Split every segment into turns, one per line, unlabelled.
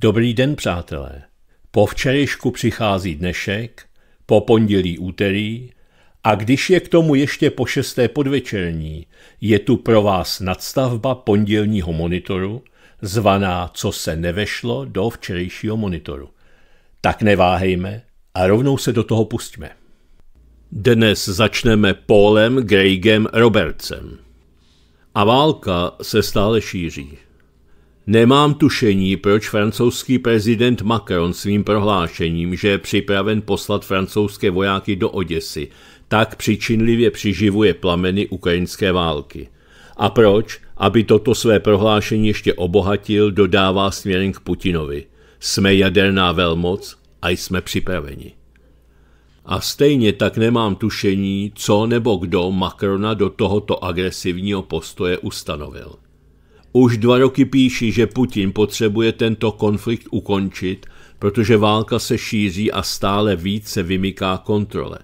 Dobrý den, přátelé. Po včerejšku přichází dnešek, po pondělí úterý a když je k tomu ještě po šesté podvečerní, je tu pro vás nadstavba pondělního monitoru, zvaná Co se nevešlo do včerejšího monitoru. Tak neváhejme a rovnou se do toho pustíme. Dnes začneme Pólem Greigem Robertsem. A válka se stále šíří. Nemám tušení, proč francouzský prezident Macron svým prohlášením, že je připraven poslat francouzské vojáky do Oděsy, tak přičinlivě přiživuje plameny ukrajinské války. A proč, aby toto své prohlášení ještě obohatil, dodává směrem k Putinovi. Jsme jaderná velmoc a jsme připraveni. A stejně tak nemám tušení, co nebo kdo Macrona do tohoto agresivního postoje ustanovil. Už dva roky píší, že Putin potřebuje tento konflikt ukončit, protože válka se šíří a stále více vymyká kontrole.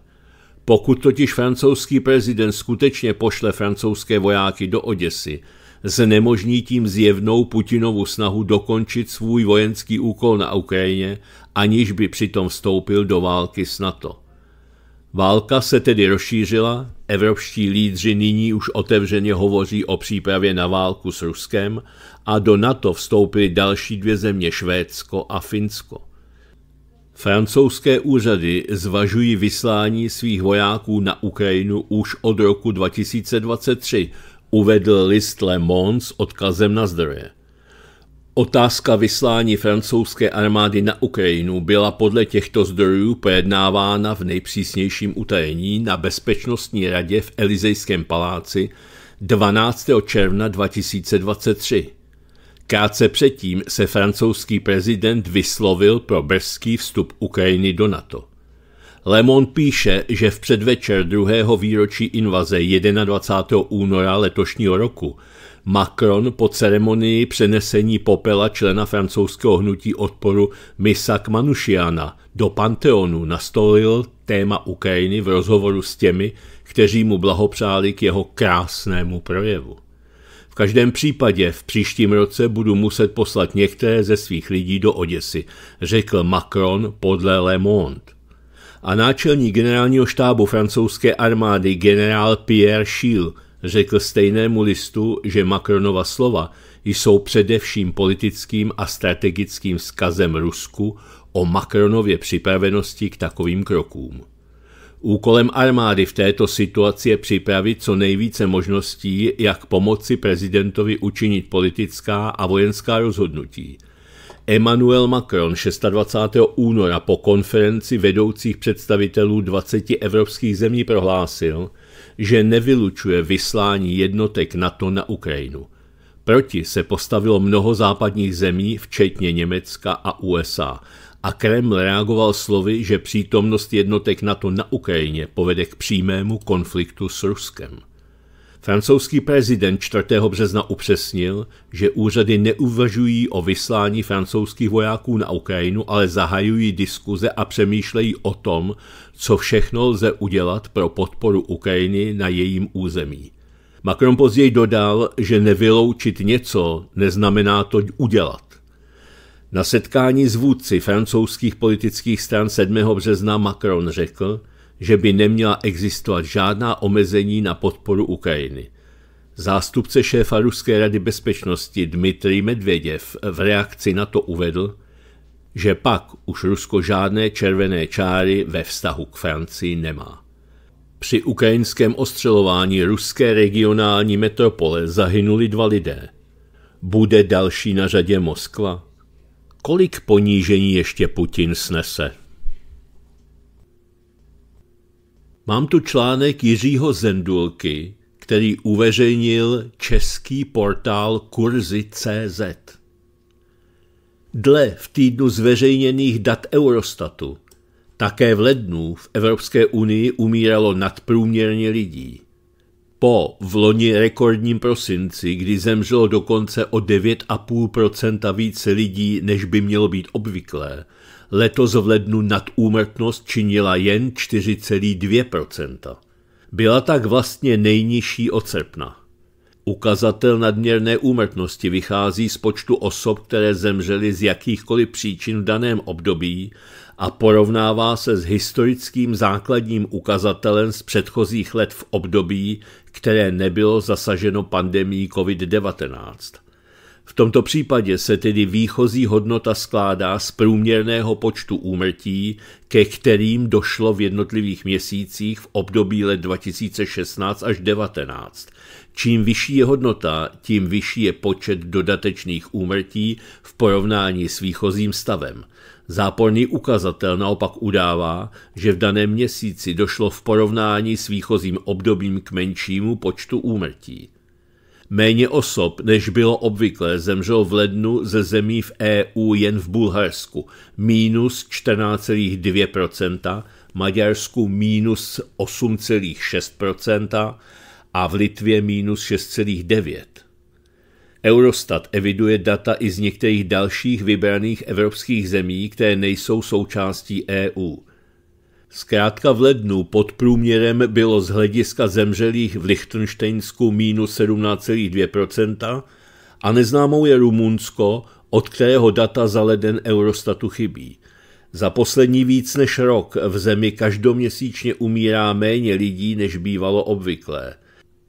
Pokud totiž francouzský prezident skutečně pošle francouzské vojáky do Oděsy, znemožní tím zjevnou Putinovu snahu dokončit svůj vojenský úkol na Ukrajině, aniž by přitom vstoupil do války s NATO. Válka se tedy rozšířila, evropští lídři nyní už otevřeně hovoří o přípravě na válku s Ruskem a do NATO vstoupily další dvě země Švédsko a Finsko. Francouzské úřady zvažují vyslání svých vojáků na Ukrajinu už od roku 2023, uvedl list Le Monde odkazem na zdroje. Otázka vyslání francouzské armády na Ukrajinu byla podle těchto zdrojů projednávána v nejpřísnějším utajení na Bezpečnostní radě v Elizejském paláci 12. června 2023. Krátce předtím se francouzský prezident vyslovil pro brzký vstup Ukrajiny do NATO. Lemon píše, že v předvečer druhého výročí invaze 21. února letošního roku Macron po ceremonii přenesení popela člena francouzského hnutí odporu Misak Manušiana do Panteonu nastolil téma Ukrajiny v rozhovoru s těmi, kteří mu blahopřáli k jeho krásnému projevu. V každém případě v příštím roce budu muset poslat některé ze svých lidí do Oděsy, řekl Macron podle Le Monde. A náčelník generálního štábu francouzské armády generál Pierre Schill řekl stejnému listu, že Macronova slova jsou především politickým a strategickým vzkazem Rusku o Macronově připravenosti k takovým krokům. Úkolem armády v této situaci je připravit co nejvíce možností, jak pomoci prezidentovi učinit politická a vojenská rozhodnutí. Emmanuel Macron 26. února po konferenci vedoucích představitelů 20 evropských zemí prohlásil – že nevylučuje vyslání jednotek NATO na Ukrajinu. Proti se postavilo mnoho západních zemí, včetně Německa a USA, a Kreml reagoval slovy, že přítomnost jednotek NATO na Ukrajině povede k přímému konfliktu s Ruskem. Francouzský prezident 4. března upřesnil, že úřady neuvažují o vyslání francouzských vojáků na Ukrajinu, ale zahajují diskuze a přemýšlejí o tom, co všechno lze udělat pro podporu Ukrajiny na jejím území. Macron později dodal, že nevyloučit něco neznamená to udělat. Na setkání s vůdci francouzských politických stran 7. března Macron řekl, že by neměla existovat žádná omezení na podporu Ukrajiny. Zástupce šéfa Ruské rady bezpečnosti Dmitrij Medvěděv v reakci na to uvedl, že pak už Rusko žádné červené čáry ve vztahu k Francii nemá. Při ukrajinském ostřelování ruské regionální metropole zahynuli dva lidé. Bude další na řadě Moskva? Kolik ponížení ještě Putin snese? Mám tu článek Jiřího Zendulky, který uveřejnil český portál Kurzy.cz. Dle v týdnu zveřejněných dat Eurostatu také v lednu v Evropské unii umíralo nadprůměrně lidí. Po v loni rekordním prosinci, kdy zemřelo dokonce o 9,5% více lidí, než by mělo být obvyklé, Letos v lednu nadúmrtnost činila jen 4,2 Byla tak vlastně nejnižší od srpna. Ukazatel nadměrné úmrtnosti vychází z počtu osob, které zemřely z jakýchkoliv příčin v daném období a porovnává se s historickým základním ukazatelem z předchozích let v období, které nebylo zasaženo pandemí COVID-19. V tomto případě se tedy výchozí hodnota skládá z průměrného počtu úmrtí, ke kterým došlo v jednotlivých měsících v období let 2016 až 2019. Čím vyšší je hodnota, tím vyšší je počet dodatečných úmrtí v porovnání s výchozím stavem. Záporný ukazatel naopak udává, že v daném měsíci došlo v porovnání s výchozím obdobím k menšímu počtu úmrtí. Méně osob, než bylo obvyklé, zemřelo v lednu ze zemí v EU jen v Bulharsku, minus 14,2%, Maďarsku minus 8,6% a v Litvě minus 6,9%. Eurostat eviduje data i z některých dalších vybraných evropských zemí, které nejsou součástí EU – Zkrátka v lednu pod průměrem bylo z hlediska zemřelých v Lichtensteinsku minus 17,2% a neznámou je Rumunsko, od kterého data za leden Eurostatu chybí. Za poslední víc než rok v zemi každoměsíčně umírá méně lidí, než bývalo obvyklé.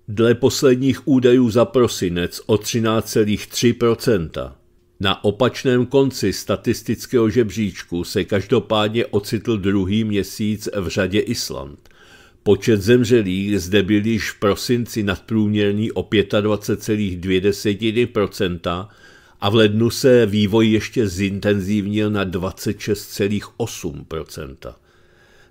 Dle posledních údajů za prosinec o 13,3%. Na opačném konci statistického žebříčku se každopádně ocitl druhý měsíc v řadě Island. Počet zemřelých zde byl již v prosinci nadprůměrný o 25,2% a v lednu se vývoj ještě zintenzivnil na 26,8%.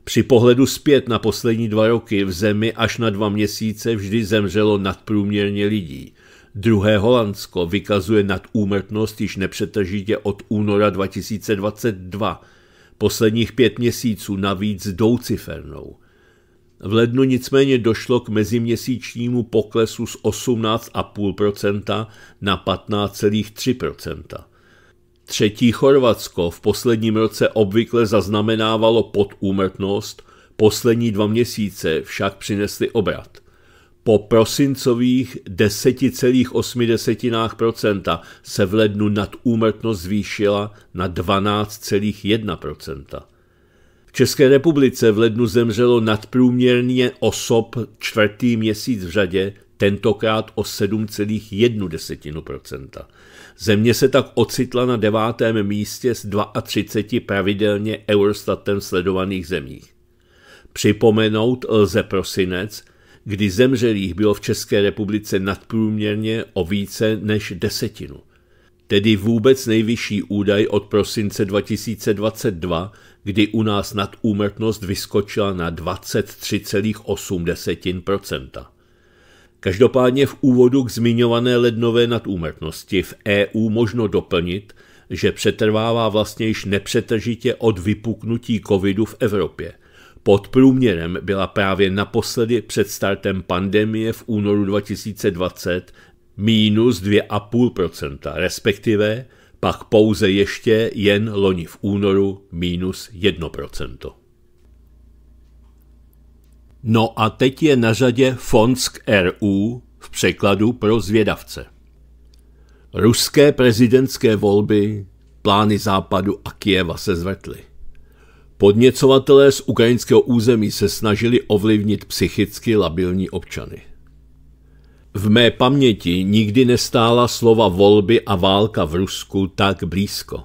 Při pohledu zpět na poslední dva roky v zemi až na dva měsíce vždy zemřelo nadprůměrně lidí – Druhé Holandsko vykazuje úmrtnost již nepřetržitě od února 2022, posledních pět měsíců navíc doucifernou. V lednu nicméně došlo k meziměsíčnímu poklesu z 18,5% na 15,3%. Třetí Chorvatsko v posledním roce obvykle zaznamenávalo podúmrtnost, poslední dva měsíce však přinesly obrat po prosincových 10,8% se v lednu nadúmrtnost zvýšila na 12,1%. V České republice v lednu zemřelo nadprůměrně osob čtvrtý měsíc v řadě, tentokrát o 7,1%. Země se tak ocitla na devátém místě z 32 pravidelně Eurostatem sledovaných zemích. Připomenout lze prosinec, kdy zemřelých bylo v České republice nadprůměrně o více než desetinu. Tedy vůbec nejvyšší údaj od prosince 2022, kdy u nás nadúmrtnost vyskočila na 23,8%. Každopádně v úvodu k zmiňované lednové nadúmrtnosti v EU možno doplnit, že přetrvává vlastně již nepřetržitě od vypuknutí covidu v Evropě – pod průměrem byla právě naposledy před startem pandemie v únoru 2020 minus 2,5%, respektive pak pouze ještě jen loni v únoru minus 1%. No a teď je na řadě Fonsk RU v překladu pro zvědavce. Ruské prezidentské volby, plány západu a Kieva se zvrtly. Podněcovatelé z ukrajinského území se snažili ovlivnit psychicky labilní občany. V mé paměti nikdy nestála slova volby a válka v Rusku tak blízko.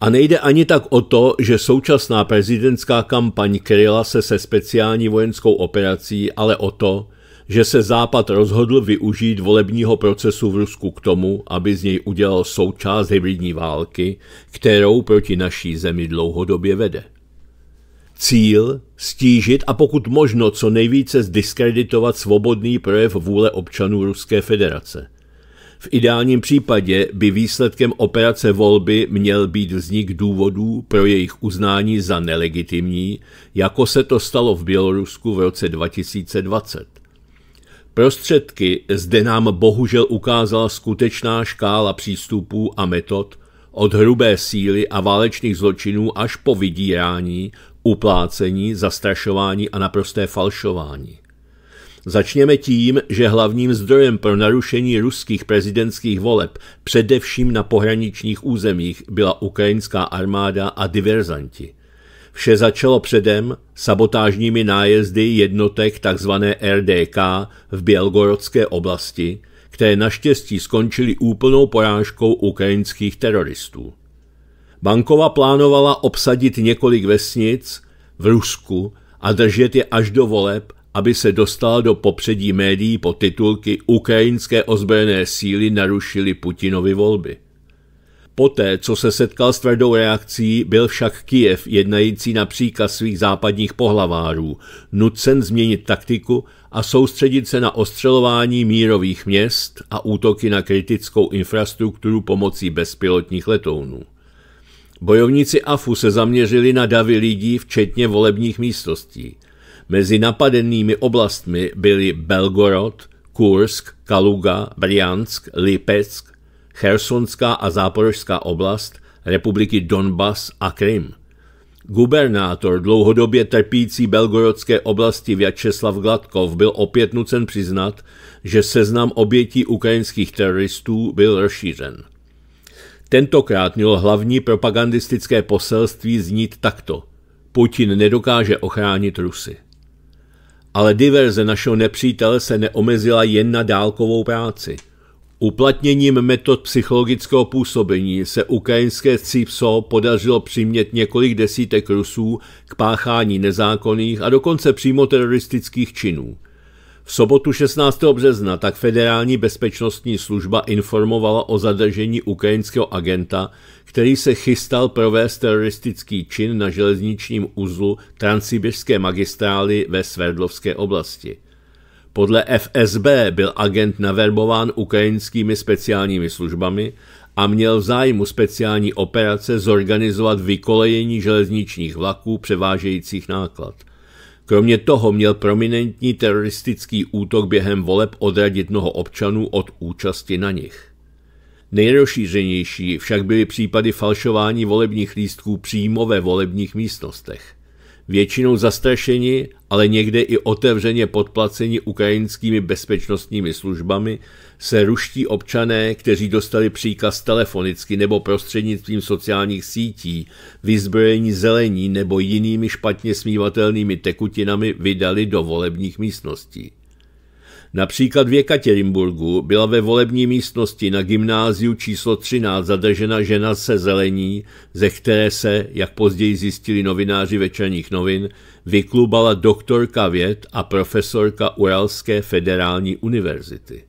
A nejde ani tak o to, že současná prezidentská kampaň kryla se se speciální vojenskou operací, ale o to, že se Západ rozhodl využít volebního procesu v Rusku k tomu, aby z něj udělal součást hybridní války, kterou proti naší zemi dlouhodobě vede. Cíl stížit a pokud možno co nejvíce zdiskreditovat svobodný projev vůle občanů Ruské federace. V ideálním případě by výsledkem operace volby měl být vznik důvodů pro jejich uznání za nelegitimní, jako se to stalo v Bělorusku v roce 2020. Prostředky zde nám bohužel ukázala skutečná škála přístupů a metod, od hrubé síly a válečných zločinů až po vydírání, uplácení, zastrašování a naprosté falšování. Začněme tím, že hlavním zdrojem pro narušení ruských prezidentských voleb, především na pohraničních územích, byla ukrajinská armáda a diverzanti – Vše začalo předem sabotážními nájezdy jednotek tzv. RDK v Bělgorodské oblasti, které naštěstí skončily úplnou porážkou ukrajinských teroristů. Bankova plánovala obsadit několik vesnic v Rusku a držet je až do voleb, aby se dostala do popředí médií po titulky Ukrajinské ozbrojené síly narušily Putinovi volby. Poté, co se setkal s tvrdou reakcí, byl však Kiev jednající na příkaz svých západních pohlavárů, nucen změnit taktiku a soustředit se na ostřelování mírových měst a útoky na kritickou infrastrukturu pomocí bezpilotních letounů. Bojovníci AFU se zaměřili na davy lidí, včetně volebních místností. Mezi napadenými oblastmi byly Belgorod, Kursk, Kaluga, Briansk, Lipeck, Chersonská a Záporožská oblast, republiky Donbas a Krym. Gubernátor dlouhodobě trpící belgorodské oblasti Vyacheslav Gladkov byl opět nucen přiznat, že seznam obětí ukrajinských teroristů byl rozšířen. Tentokrát mělo hlavní propagandistické poselství znít takto. Putin nedokáže ochránit Rusy. Ale diverze našeho nepřítele se neomezila jen na dálkovou práci – Uplatněním metod psychologického působení se ukrajinské CIPSO podařilo přimět několik desítek Rusů k páchání nezákonných a dokonce přímo teroristických činů. V sobotu 16. března tak Federální bezpečnostní služba informovala o zadržení ukrajinského agenta, který se chystal provést teroristický čin na železničním uzlu Transsibirské magistrály ve Sverdlovské oblasti. Podle FSB byl agent naverbován ukrajinskými speciálními službami a měl v zájmu speciální operace zorganizovat vykolejení železničních vlaků převážejících náklad. Kromě toho měl prominentní teroristický útok během voleb odradit mnoho občanů od účasti na nich. Nejrozšířenější však byly případy falšování volebních lístků přímo ve volebních místnostech většinou zastrašeni, ale někde i otevřeně podplaceni ukrajinskými bezpečnostními službami, se ruští občané, kteří dostali příkaz telefonicky nebo prostřednictvím sociálních sítí, vyzbrojení zelení nebo jinými špatně smívatelnými tekutinami vydali do volebních místností. Například v Jekaterinburgu byla ve volební místnosti na gymnáziu číslo 13 zadržena žena se zelení, ze které se, jak později zjistili novináři večerních novin, vyklubala doktorka věd a profesorka Uralské federální univerzity.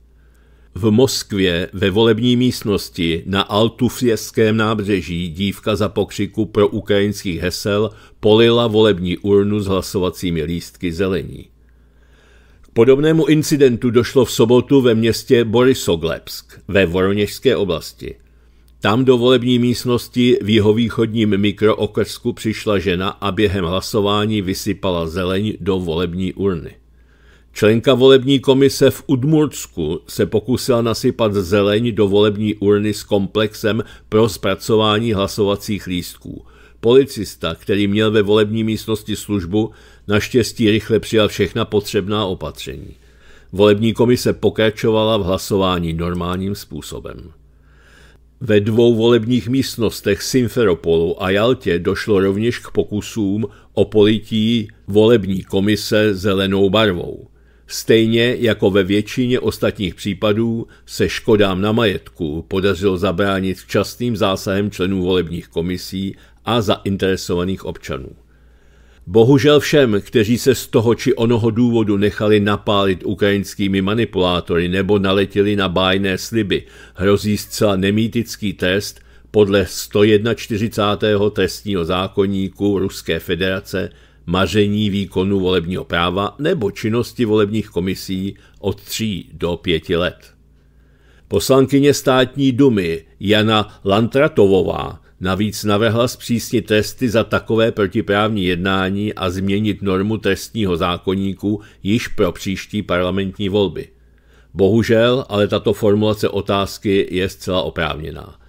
V Moskvě ve volební místnosti na Altufjeském nábřeží dívka za pokřiku pro ukrajinských hesel polila volební urnu s hlasovacími lístky zelení podobnému incidentu došlo v sobotu ve městě Borisoglebsk ve Voroněžské oblasti. Tam do volební místnosti v jihovýchodním mikrookrsku přišla žena a během hlasování vysypala zeleň do volební urny. Členka volební komise v Udmurtsku se pokusila nasypat zeleň do volební urny s komplexem pro zpracování hlasovacích lístků. Policista, který měl ve volební místnosti službu, naštěstí rychle přijal všechna potřebná opatření. Volební komise pokračovala v hlasování normálním způsobem. Ve dvou volebních místnostech Simferopolu a Jaltě došlo rovněž k pokusům o polití volební komise zelenou barvou. Stejně jako ve většině ostatních případů se škodám na majetku podařilo zabránit včasným zásahem členů volebních komisí a zainteresovaných občanů. Bohužel všem, kteří se z toho či onoho důvodu nechali napálit ukrajinskými manipulátory nebo naletěli na bájné sliby, hrozí zcela nemýtický test podle 141. trestního zákonníku Ruské federace maření výkonu volebního práva nebo činnosti volebních komisí od 3 do 5 let. Poslankyně státní dumy Jana Lantratovová Navíc navrhla zpřísnit tresty za takové protiprávní jednání a změnit normu trestního zákoníku již pro příští parlamentní volby. Bohužel, ale tato formulace otázky je zcela oprávněná.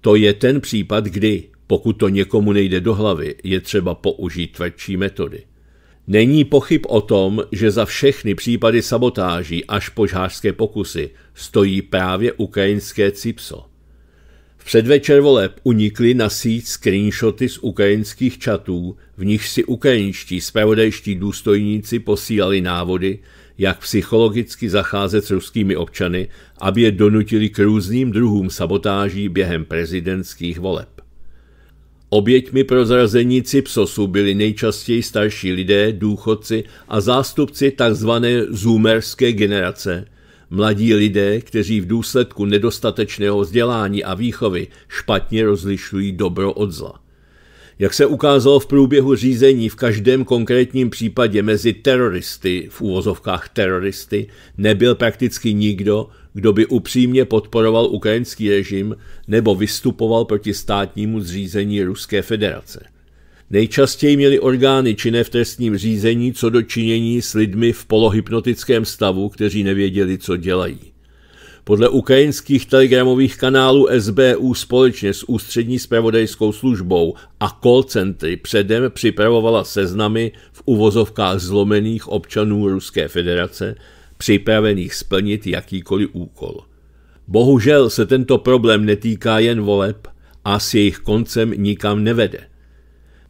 To je ten případ, kdy, pokud to někomu nejde do hlavy, je třeba použít tvrdší metody. Není pochyb o tom, že za všechny případy sabotáží až požářské pokusy stojí právě ukrajinské CIPSO. V předvečer voleb unikly na síť screenshoty z ukrajinských čatů, v nich si ukrajinští spravodajští důstojníci posílali návody, jak psychologicky zacházet s ruskými občany, aby je donutili k různým druhům sabotáží během prezidentských voleb. Oběťmi pro zrazení CIPSOSu byli nejčastěji starší lidé, důchodci a zástupci tzv. zoomerské generace, Mladí lidé, kteří v důsledku nedostatečného vzdělání a výchovy špatně rozlišují dobro od zla. Jak se ukázalo v průběhu řízení v každém konkrétním případě mezi teroristy, v úvozovkách teroristy, nebyl prakticky nikdo, kdo by upřímně podporoval ukrajinský režim nebo vystupoval proti státnímu zřízení Ruské federace. Nejčastěji měli orgány činné v trestním řízení co do činění s lidmi v polohypnotickém stavu, kteří nevěděli, co dělají. Podle ukrajinských telegramových kanálů SBU společně s ústřední spravodajskou službou a call centry předem připravovala seznamy v uvozovkách zlomených občanů Ruské federace, připravených splnit jakýkoliv úkol. Bohužel se tento problém netýká jen voleb a s jejich koncem nikam nevede.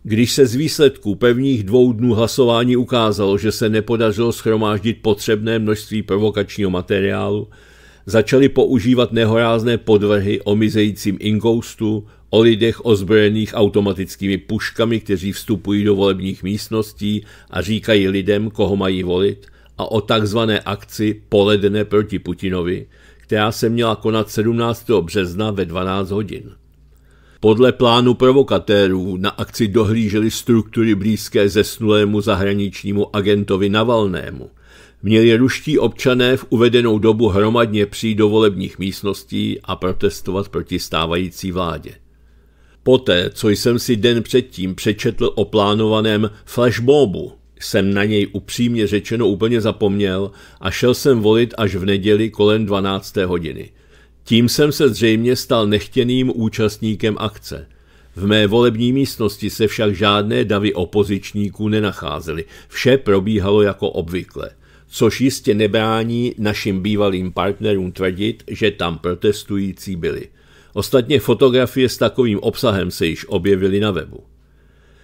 Když se z výsledků pevných dvou dnů hlasování ukázalo, že se nepodařilo schromáždit potřebné množství provokačního materiálu, začali používat nehorázné podvrhy o mizejícím inkoustu, o lidech ozbrojených automatickými puškami, kteří vstupují do volebních místností a říkají lidem, koho mají volit, a o takzvané akci Poledne proti Putinovi, která se měla konat 17. března ve 12 hodin. Podle plánu provokatérů na akci dohlížely struktury blízké zesnulému zahraničnímu agentovi Navalnému. Měli ruští občané v uvedenou dobu hromadně přijít do volebních místností a protestovat proti stávající vládě. Poté, co jsem si den předtím přečetl o plánovaném flashbobu, jsem na něj upřímně řečeno úplně zapomněl a šel jsem volit až v neděli kolem 12. hodiny – tím jsem se zřejmě stal nechtěným účastníkem akce. V mé volební místnosti se však žádné davy opozičníků nenacházely. Vše probíhalo jako obvykle, což jistě nebrání našim bývalým partnerům tvrdit, že tam protestující byli. Ostatně fotografie s takovým obsahem se již objevily na webu.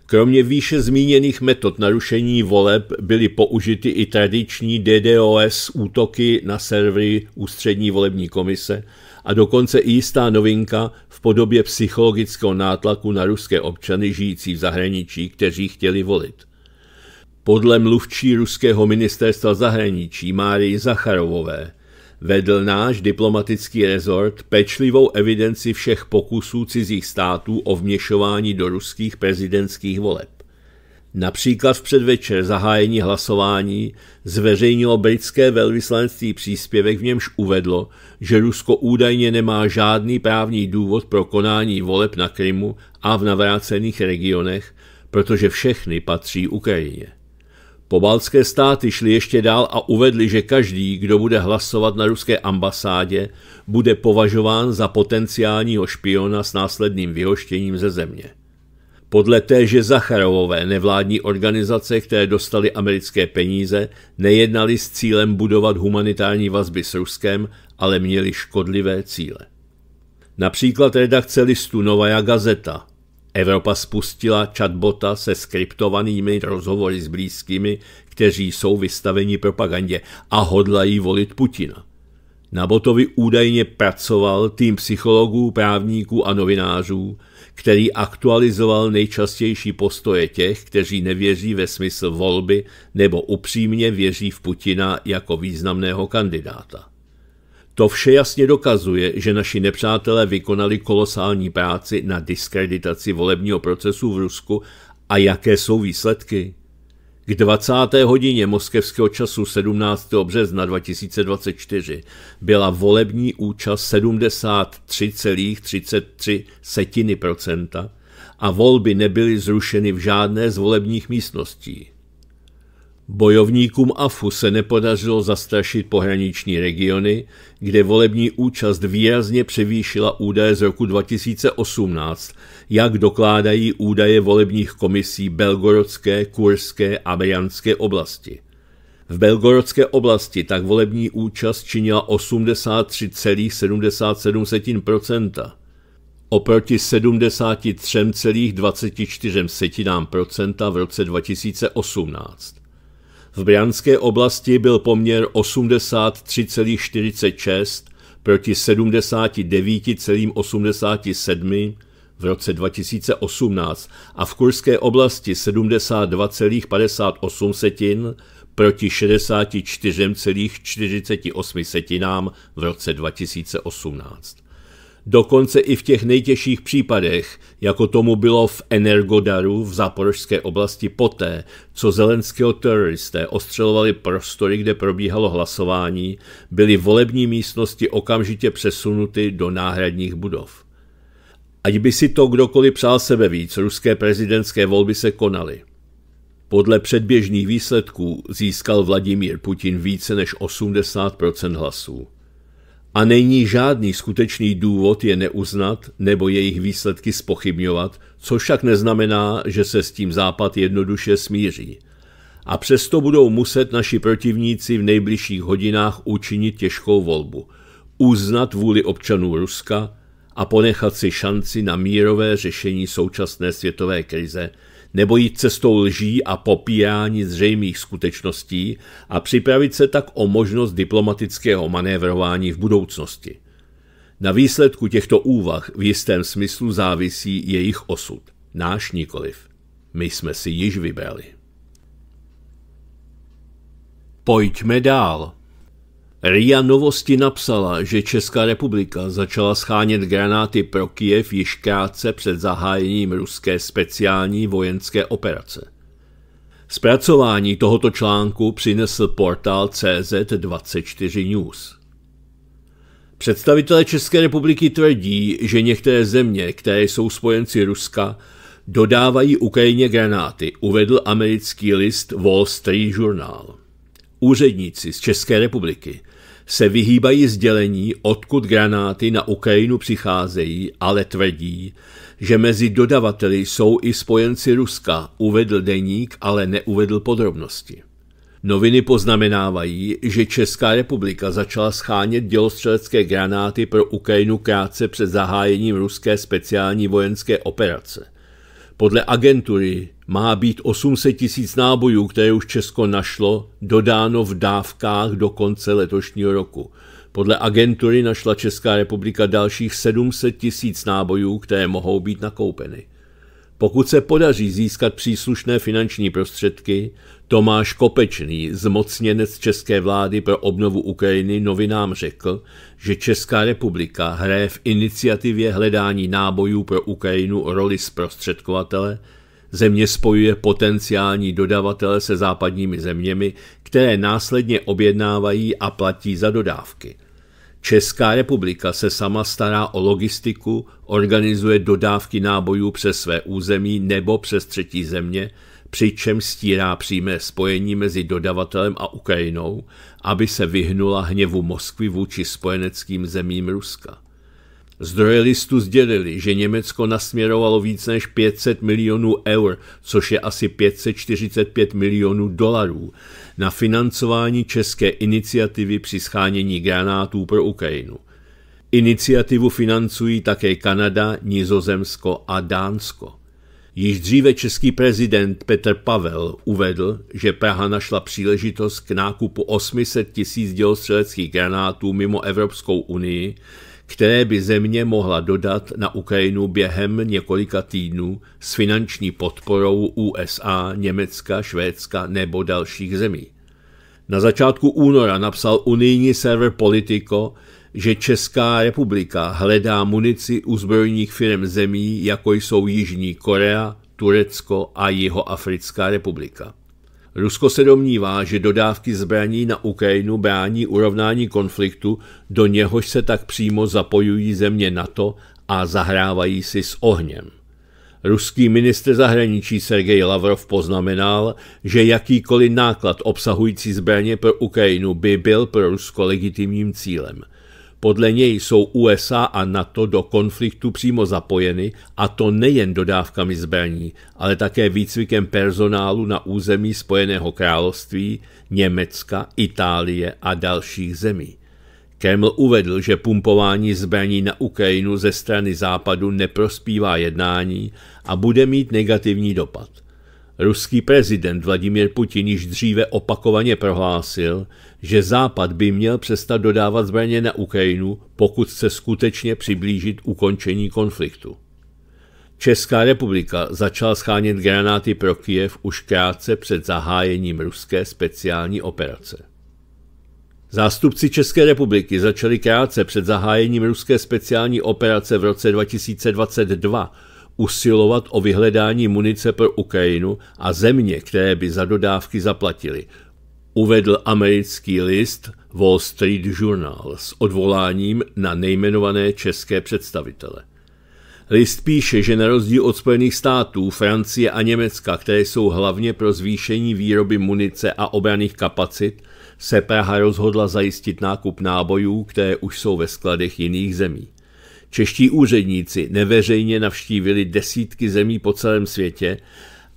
Kromě výše zmíněných metod narušení voleb byly použity i tradiční DDoS útoky na servery ústřední volební komise – a dokonce i jistá novinka v podobě psychologického nátlaku na ruské občany žijící v zahraničí, kteří chtěli volit. Podle mluvčí ruského ministerstva zahraničí Márii Zacharovové vedl náš diplomatický rezort pečlivou evidenci všech pokusů cizích států o vměšování do ruských prezidentských voleb. Například v předvečer zahájení hlasování zveřejnilo britské velvyslanectví příspěvek, v němž uvedlo, že Rusko údajně nemá žádný právní důvod pro konání voleb na Krymu a v navrácených regionech, protože všechny patří Ukrajině. Pobaltské státy šly ještě dál a uvedly, že každý, kdo bude hlasovat na ruské ambasádě, bude považován za potenciálního špiona s následným vyhoštěním ze země. Podle téže zacharovové nevládní organizace, které dostaly americké peníze, nejednali s cílem budovat humanitární vazby s Ruskem, ale měli škodlivé cíle. Například redakce listu Novaja Gazeta. Evropa spustila chatbota se skriptovanými rozhovory s blízkými, kteří jsou vystaveni propagandě a hodlají volit Putina. Na botovi údajně pracoval tým psychologů, právníků a novinářů, který aktualizoval nejčastější postoje těch, kteří nevěří ve smysl volby nebo upřímně věří v Putina jako významného kandidáta. To vše jasně dokazuje, že naši nepřátelé vykonali kolosální práci na diskreditaci volebního procesu v Rusku a jaké jsou výsledky? K 20. hodině moskevského času 17. března 2024 byla volební účast 73,33 a volby nebyly zrušeny v žádné z volebních místností. Bojovníkům AFU se nepodařilo zastrašit pohraniční regiony, kde volební účast výrazně převýšila údaje z roku 2018, jak dokládají údaje volebních komisí Belgorodské, Kurské a Brianské oblasti. V Belgorodské oblasti tak volební účast činila 83,77%. Oproti 73,24% v roce 2018. V Brianské oblasti byl poměr 83,46 proti 79,87 v roce 2018 a v Kurské oblasti 72,58 setin proti 64,48 setinám v roce 2018 dokonce i v těch nejtěžších případech, jako tomu bylo v Energodaru v záporožské oblasti poté, co zelenského teroristé ostřelovali prostory, kde probíhalo hlasování, byly volební místnosti okamžitě přesunuty do náhradních budov. Ať by si to kdokoliv přál sebe víc, ruské prezidentské volby se konaly. Podle předběžných výsledků získal Vladimír Putin více než 80 hlasů a není žádný skutečný důvod je neuznat nebo jejich výsledky spochybňovat, což však neznamená, že se s tím Západ jednoduše smíří. A přesto budou muset naši protivníci v nejbližších hodinách učinit těžkou volbu. Uznat vůli občanů Ruska a ponechat si šanci na mírové řešení současné světové krize, nebo jít cestou lží a popíjání zřejmých skutečností a připravit se tak o možnost diplomatického manévrování v budoucnosti. Na výsledku těchto úvah v jistém smyslu závisí jejich osud, náš nikoliv. My jsme si již vybrali. Pojďme dál. RIA Novosti napsala, že Česká republika začala schánět granáty pro Kiev již krátce před zahájením ruské speciální vojenské operace. Zpracování tohoto článku přinesl portál CZ24 News. Představitelé České republiky tvrdí, že některé země, které jsou spojenci Ruska, dodávají Ukrajině granáty, uvedl americký list Wall Street Journal. Úředníci z České republiky se vyhýbají sdělení, odkud granáty na Ukrajinu přicházejí, ale tvrdí, že mezi dodavateli jsou i spojenci Ruska, uvedl deník, ale neuvedl podrobnosti. Noviny poznamenávají, že Česká republika začala schánět dělostřelecké granáty pro Ukrajinu krátce před zahájením ruské speciální vojenské operace – podle agentury má být 800 tisíc nábojů, které už Česko našlo, dodáno v dávkách do konce letošního roku. Podle agentury našla Česká republika dalších 700 tisíc nábojů, které mohou být nakoupeny. Pokud se podaří získat příslušné finanční prostředky, Tomáš Kopečný, zmocněnec české vlády pro obnovu Ukrajiny, novinám řekl, že Česká republika hraje v iniciativě hledání nábojů pro Ukrajinu roli zprostředkovatele, země spojuje potenciální dodavatele se západními zeměmi, které následně objednávají a platí za dodávky. Česká republika se sama stará o logistiku, organizuje dodávky nábojů přes své území nebo přes třetí země – přičem stírá přímé spojení mezi dodavatelem a Ukrajinou, aby se vyhnula hněvu Moskvy vůči spojeneckým zemím Ruska. Zdroje listu sdělili, že Německo nasměrovalo víc než 500 milionů eur, což je asi 545 milionů dolarů, na financování české iniciativy při schánění granátů pro Ukrajinu. Iniciativu financují také Kanada, Nizozemsko a Dánsko. Již dříve český prezident Petr Pavel uvedl, že Praha našla příležitost k nákupu 800 tisíc dělostřeleckých granátů mimo Evropskou unii, které by země mohla dodat na Ukrajinu během několika týdnů s finanční podporou USA, Německa, Švédska nebo dalších zemí. Na začátku února napsal unijní server Politico, že Česká republika hledá munici u zbrojních firm zemí, jako jsou Jižní Korea, Turecko a Jihoafrická republika. Rusko se domnívá, že dodávky zbraní na Ukrajinu brání urovnání konfliktu, do něhož se tak přímo zapojují země NATO a zahrávají si s ohněm. Ruský ministr zahraničí Sergej Lavrov poznamenal, že jakýkoliv náklad obsahující zbraně pro Ukrajinu by byl pro Rusko legitimním cílem – podle něj jsou USA a NATO do konfliktu přímo zapojeny a to nejen dodávkami zbraní, ale také výcvikem personálu na území Spojeného království, Německa, Itálie a dalších zemí. Kreml uvedl, že pumpování zbraní na Ukrajinu ze strany západu neprospívá jednání a bude mít negativní dopad. Ruský prezident Vladimír Putin již dříve opakovaně prohlásil, že Západ by měl přestat dodávat zbraně na Ukrajinu, pokud se skutečně přiblížit ukončení konfliktu. Česká republika začala schánět granáty pro Kiev už krátce před zahájením ruské speciální operace. Zástupci České republiky začali krátce před zahájením ruské speciální operace v roce 2022 usilovat o vyhledání munice pro Ukrajinu a země, které by za dodávky zaplatili – uvedl americký list Wall Street Journal s odvoláním na nejmenované české představitele. List píše, že na rozdíl od Spojených států, Francie a Německa, které jsou hlavně pro zvýšení výroby munice a obraných kapacit, se Praha rozhodla zajistit nákup nábojů, které už jsou ve skladech jiných zemí. Čeští úředníci neveřejně navštívili desítky zemí po celém světě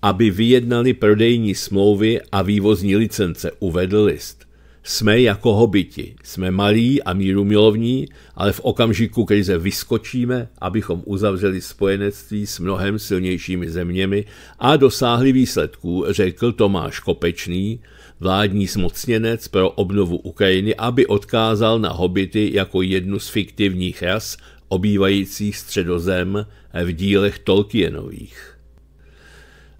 aby vyjednali prodejní smlouvy a vývozní licence, uvedl list. Jsme jako hobiti, jsme malí a míru milovní, ale v okamžiku krize vyskočíme, abychom uzavřeli spojenectví s mnohem silnějšími zeměmi a dosáhli výsledků, řekl Tomáš Kopečný, vládní smocněnec pro obnovu Ukrajiny, aby odkázal na hobity jako jednu z fiktivních ras obývajících středozem v dílech Tolkienových.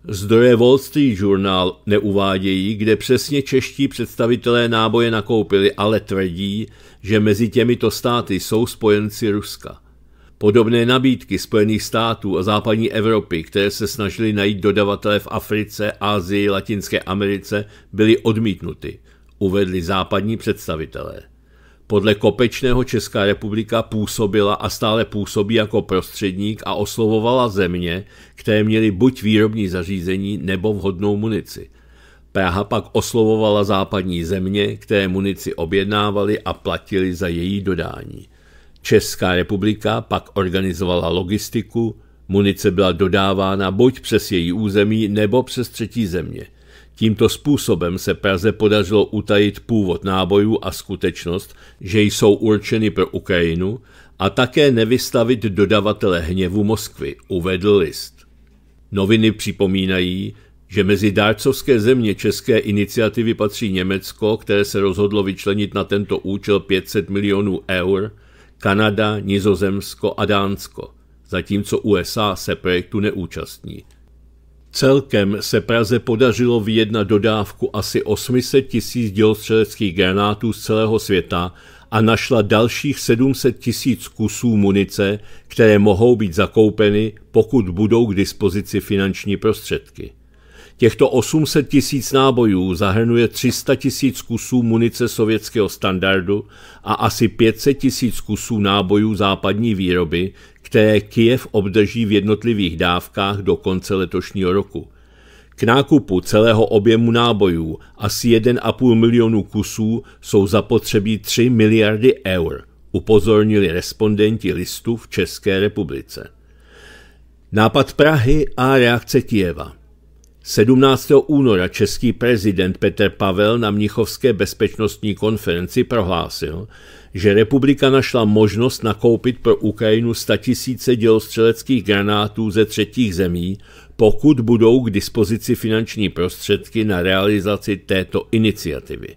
Zdroje Wall Street Journal neuvádějí, kde přesně čeští představitelé náboje nakoupili, ale tvrdí, že mezi těmito státy jsou spojenci Ruska. Podobné nabídky Spojených států a západní Evropy, které se snažili najít dodavatele v Africe, Asii, Latinské Americe, byly odmítnuty, uvedli západní představitelé. Podle Kopečného Česká republika působila a stále působí jako prostředník a oslovovala země, které měly buď výrobní zařízení nebo vhodnou munici. Praha pak oslovovala západní země, které munici objednávali a platili za její dodání. Česká republika pak organizovala logistiku, munice byla dodávána buď přes její území nebo přes třetí země – Tímto způsobem se Praze podařilo utajit původ nábojů a skutečnost, že jsou určeny pro Ukrajinu a také nevystavit dodavatele hněvu Moskvy, uvedl list. Noviny připomínají, že mezi dárcovské země české iniciativy patří Německo, které se rozhodlo vyčlenit na tento účel 500 milionů eur, Kanada, Nizozemsko a Dánsko, zatímco USA se projektu neúčastní. Celkem se Praze podařilo vyjednat dodávku asi 800 tisíc dělostřeleckých granátů z celého světa a našla dalších 700 tisíc kusů munice, které mohou být zakoupeny, pokud budou k dispozici finanční prostředky. Těchto 800 tisíc nábojů zahrnuje 300 tisíc kusů munice sovětského standardu a asi 500 tisíc kusů nábojů západní výroby, které Kiev obdrží v jednotlivých dávkách do konce letošního roku. K nákupu celého objemu nábojů asi 1,5 milionu kusů jsou zapotřebí 3 miliardy eur, upozornili respondenti listu v České republice. Nápad Prahy a reakce Kieva. 17. února český prezident Petr Pavel na Mnichovské bezpečnostní konferenci prohlásil, že republika našla možnost nakoupit pro Ukrajinu statisíce dělostřeleckých granátů ze třetích zemí, pokud budou k dispozici finanční prostředky na realizaci této iniciativy.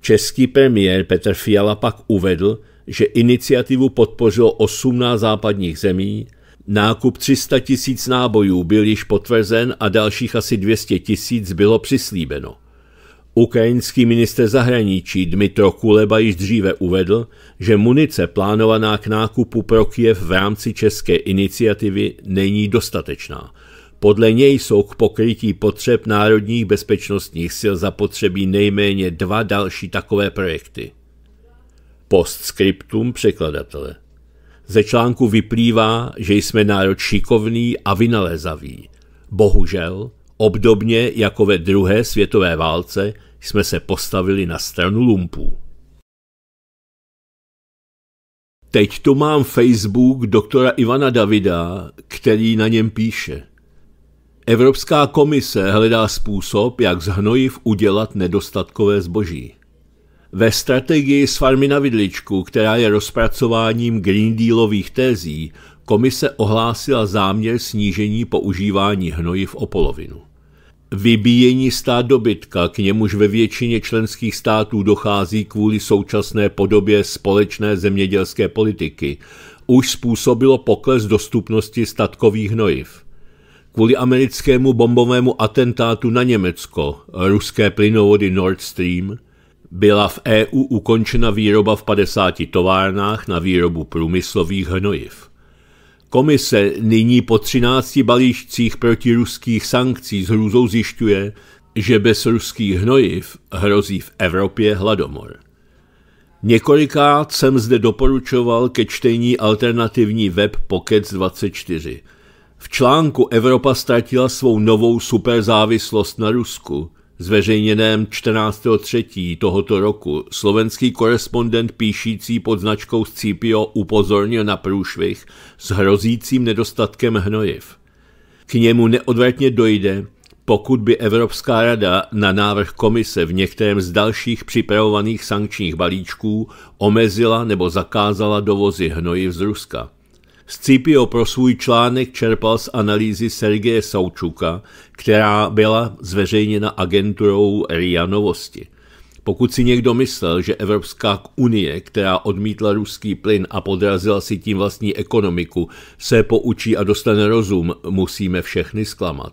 Český premiér Petr Fiala pak uvedl, že iniciativu podpořilo 18 západních zemí, Nákup 300 tisíc nábojů byl již potvrzen a dalších asi 200 tisíc bylo přislíbeno. Ukrajinský minister zahraničí Dmitro Kuleba již dříve uvedl, že munice plánovaná k nákupu pro Kiev v rámci české iniciativy není dostatečná. Podle něj jsou k pokrytí potřeb národních bezpečnostních sil zapotřebí nejméně dva další takové projekty. Postscriptum překladatele – ze článku vyplývá, že jsme národ šikovný a vynalézavý. Bohužel, obdobně jako ve druhé světové válce, jsme se postavili na stranu lumpů. Teď tu mám Facebook doktora Ivana Davida, který na něm píše. Evropská komise hledá způsob, jak z hnojiv udělat nedostatkové zboží. Ve strategii s farmy na vidličku, která je rozpracováním Green Dealových tézí, komise ohlásila záměr snížení používání hnojiv o polovinu. Vybíjení stát dobytka, k němuž ve většině členských států dochází kvůli současné podobě společné zemědělské politiky, už způsobilo pokles dostupnosti statkových hnojiv. Kvůli americkému bombovému atentátu na Německo, ruské plynovody Nord Stream, byla v EU ukončena výroba v 50 továrnách na výrobu průmyslových hnojiv. Komise nyní po 13 balíčcích proti ruských sankcí s hrůzou zjišťuje, že bez ruských hnojiv hrozí v Evropě hladomor. Několikrát jsem zde doporučoval ke čtení alternativní web Pocket 24. V článku Evropa ztratila svou novou superzávislost na Rusku – zveřejněném 14.3. tohoto roku slovenský korespondent píšící pod značkou Scipio upozornil na průšvih s hrozícím nedostatkem hnojiv. K němu neodvratně dojde, pokud by Evropská rada na návrh komise v některém z dalších připravovaných sankčních balíčků omezila nebo zakázala dovozy hnojiv z Ruska. Scipio pro svůj článek čerpal z analýzy Sergeje Saučuka, která byla zveřejněna agenturou RIA Novosti. Pokud si někdo myslel, že Evropská unie, která odmítla ruský plyn a podrazila si tím vlastní ekonomiku, se poučí a dostane rozum, musíme všechny zklamat.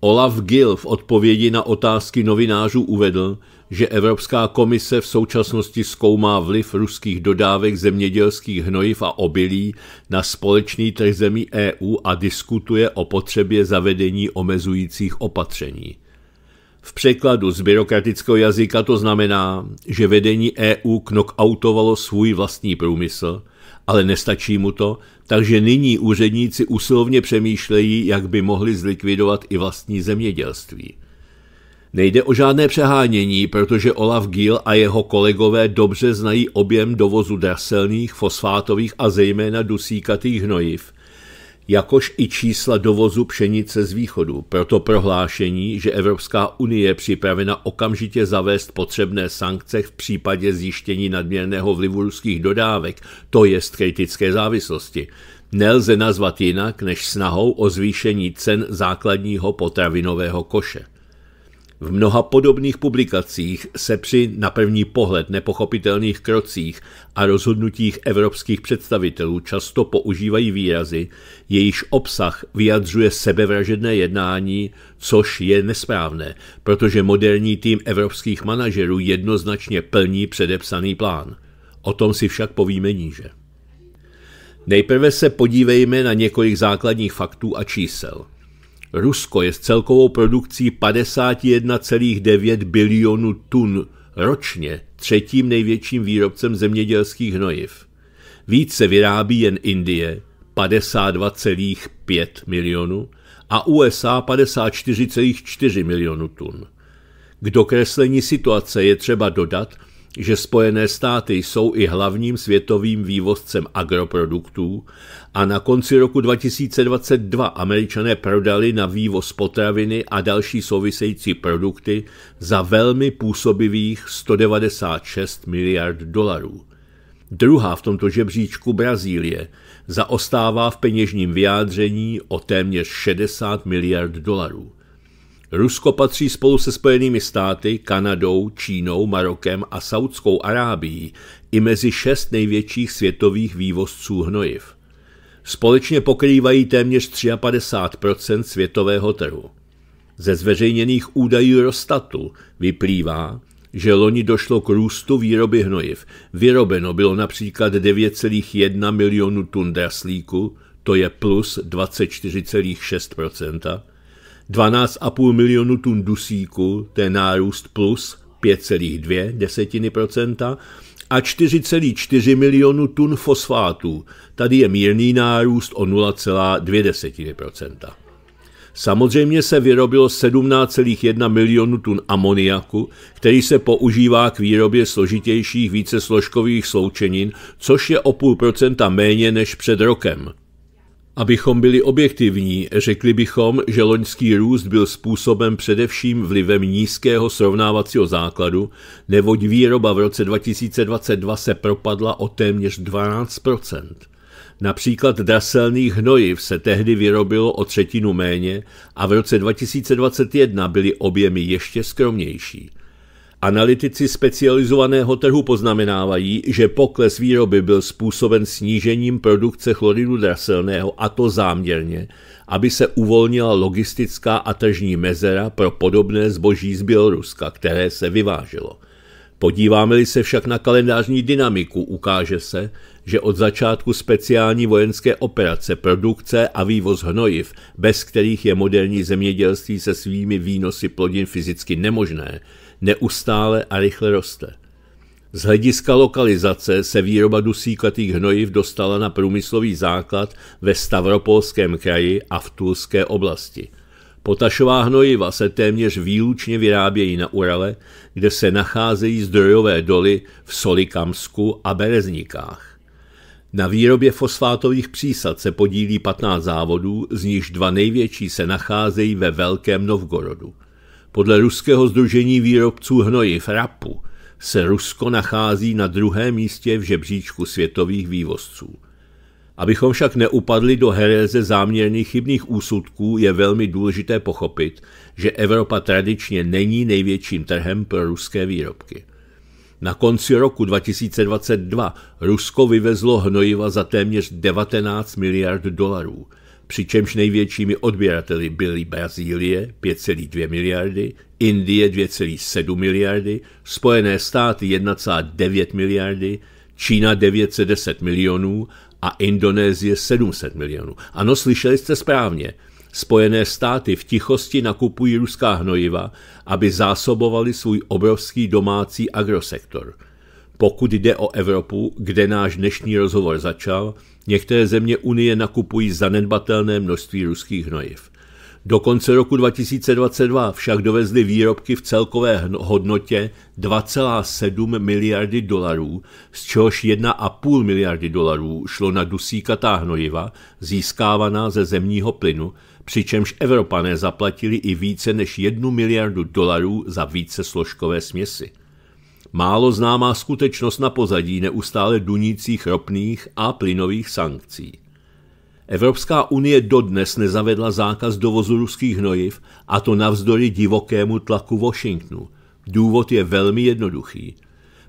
Olaf Gill v odpovědi na otázky novinářů uvedl, že Evropská komise v současnosti zkoumá vliv ruských dodávek zemědělských hnojiv a obilí na společný trh zemí EU a diskutuje o potřebě zavedení omezujících opatření. V překladu z byrokratického jazyka to znamená, že vedení EU knockoutovalo svůj vlastní průmysl, ale nestačí mu to, takže nyní úředníci usilovně přemýšlejí, jak by mohli zlikvidovat i vlastní zemědělství – Nejde o žádné přehánění, protože Olaf Gill a jeho kolegové dobře znají objem dovozu draselných, fosfátových a zejména dusíkatých hnojiv, jakož i čísla dovozu pšenice z východu. Proto prohlášení, že Evropská unie je připravena okamžitě zavést potřebné sankce v případě zjištění nadměrného vlivu ruských dodávek, to je kritické závislosti, nelze nazvat jinak než snahou o zvýšení cen základního potravinového koše. V mnoha podobných publikacích se při na první pohled nepochopitelných krocích a rozhodnutích evropských představitelů často používají výrazy, jejichž obsah vyjadřuje sebevražedné jednání, což je nesprávné, protože moderní tým evropských manažerů jednoznačně plní předepsaný plán. O tom si však povíme níže. Nejprve se podívejme na několik základních faktů a čísel. Rusko je s celkovou produkcí 51,9 bilionu tun ročně třetím největším výrobcem zemědělských hnojiv. Víc se vyrábí jen Indie 52,5 milionu a USA 54,4 milionu tun. K dokreslení situace je třeba dodat, že Spojené státy jsou i hlavním světovým vývozcem agroproduktů a na konci roku 2022 američané prodali na vývoz potraviny a další související produkty za velmi působivých 196 miliard dolarů. Druhá v tomto žebříčku Brazílie zaostává v peněžním vyjádření o téměř 60 miliard dolarů. Rusko patří spolu se Spojenými státy, Kanadou, Čínou, Marokem a Saudskou Arábií i mezi šest největších světových vývozců hnojiv. Společně pokrývají téměř 53 světového trhu. Ze zveřejněných údajů Rostatu vyplývá, že loni došlo k růstu výroby hnojiv. Vyrobeno bylo například 9,1 milionu tun draslíku, to je plus 24,6 12,5 milionu tun dusíku, to je nárůst plus 5,2 desetiny procenta, a 4,4 milionu tun fosfátů. Tady je mírný nárůst o 0,2 Samozřejmě se vyrobilo 17,1 milionu tun amoniaku, který se používá k výrobě složitějších vícesložkových sloučenin, což je o půl procenta méně než před rokem. Abychom byli objektivní, řekli bychom, že loňský růst byl způsobem především vlivem nízkého srovnávacího základu, neboť výroba v roce 2022 se propadla o téměř 12 Například draselných hnojiv se tehdy vyrobilo o třetinu méně a v roce 2021 byly objemy ještě skromnější. Analytici specializovaného trhu poznamenávají, že pokles výroby byl způsoben snížením produkce chloridu draselného a to záměrně, aby se uvolnila logistická a tržní mezera pro podobné zboží z Běloruska, které se vyváželo. Podíváme-li se však na kalendářní dynamiku, ukáže se, že od začátku speciální vojenské operace produkce a vývoz hnojiv, bez kterých je moderní zemědělství se svými výnosy plodin fyzicky nemožné, neustále a rychle roste. Z hlediska lokalizace se výroba dusíkatých hnojiv dostala na průmyslový základ ve Stavropolském kraji a v Tulské oblasti. Potašová hnojiva se téměř výlučně vyrábějí na Urale, kde se nacházejí zdrojové doly v Solikamsku a Bereznikách. Na výrobě fosfátových přísad se podílí 15 závodů, z nichž dva největší se nacházejí ve Velkém Novgorodu – podle ruského združení výrobců hnojiv RAPu se Rusko nachází na druhém místě v žebříčku světových vývozců. Abychom však neupadli do hereze záměrných chybných úsudků, je velmi důležité pochopit, že Evropa tradičně není největším trhem pro ruské výrobky. Na konci roku 2022 Rusko vyvezlo hnojiva za téměř 19 miliard dolarů – přičemž největšími odběrateli byly Brazílie 5,2 miliardy, Indie 2,7 miliardy, Spojené státy 1,9 miliardy, Čína 910 milionů a Indonésie 700 milionů. Ano, slyšeli jste správně. Spojené státy v tichosti nakupují ruská hnojiva, aby zásobovali svůj obrovský domácí agrosektor. Pokud jde o Evropu, kde náš dnešní rozhovor začal, Některé země Unie nakupují zanedbatelné množství ruských hnojiv. Do konce roku 2022 však dovezly výrobky v celkové hodnotě 2,7 miliardy dolarů, z čehož 1,5 miliardy dolarů šlo na dusíkatá hnojiva získávaná ze zemního plynu, přičemž Evropané zaplatili i více než 1 miliardu dolarů za více složkové směsi málo známá skutečnost na pozadí neustále dunících ropných a plynových sankcí. Evropská unie dodnes nezavedla zákaz dovozu ruských hnojiv, a to navzdory divokému tlaku Washingtonu. Důvod je velmi jednoduchý.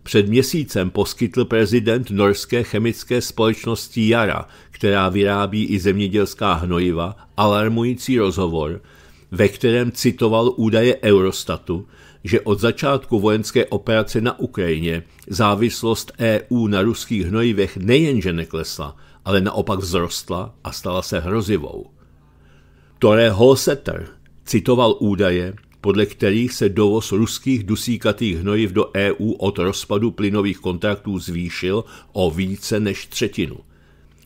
Před měsícem poskytl prezident norské chemické společnosti Jara, která vyrábí i zemědělská hnojiva, alarmující rozhovor, ve kterém citoval údaje Eurostatu, že od začátku vojenské operace na Ukrajině závislost EU na ruských hnojivech nejenže neklesla, ale naopak vzrostla a stala se hrozivou. Tore Holsetter citoval údaje, podle kterých se dovoz ruských dusíkatých hnojiv do EU od rozpadu plynových kontraktů zvýšil o více než třetinu.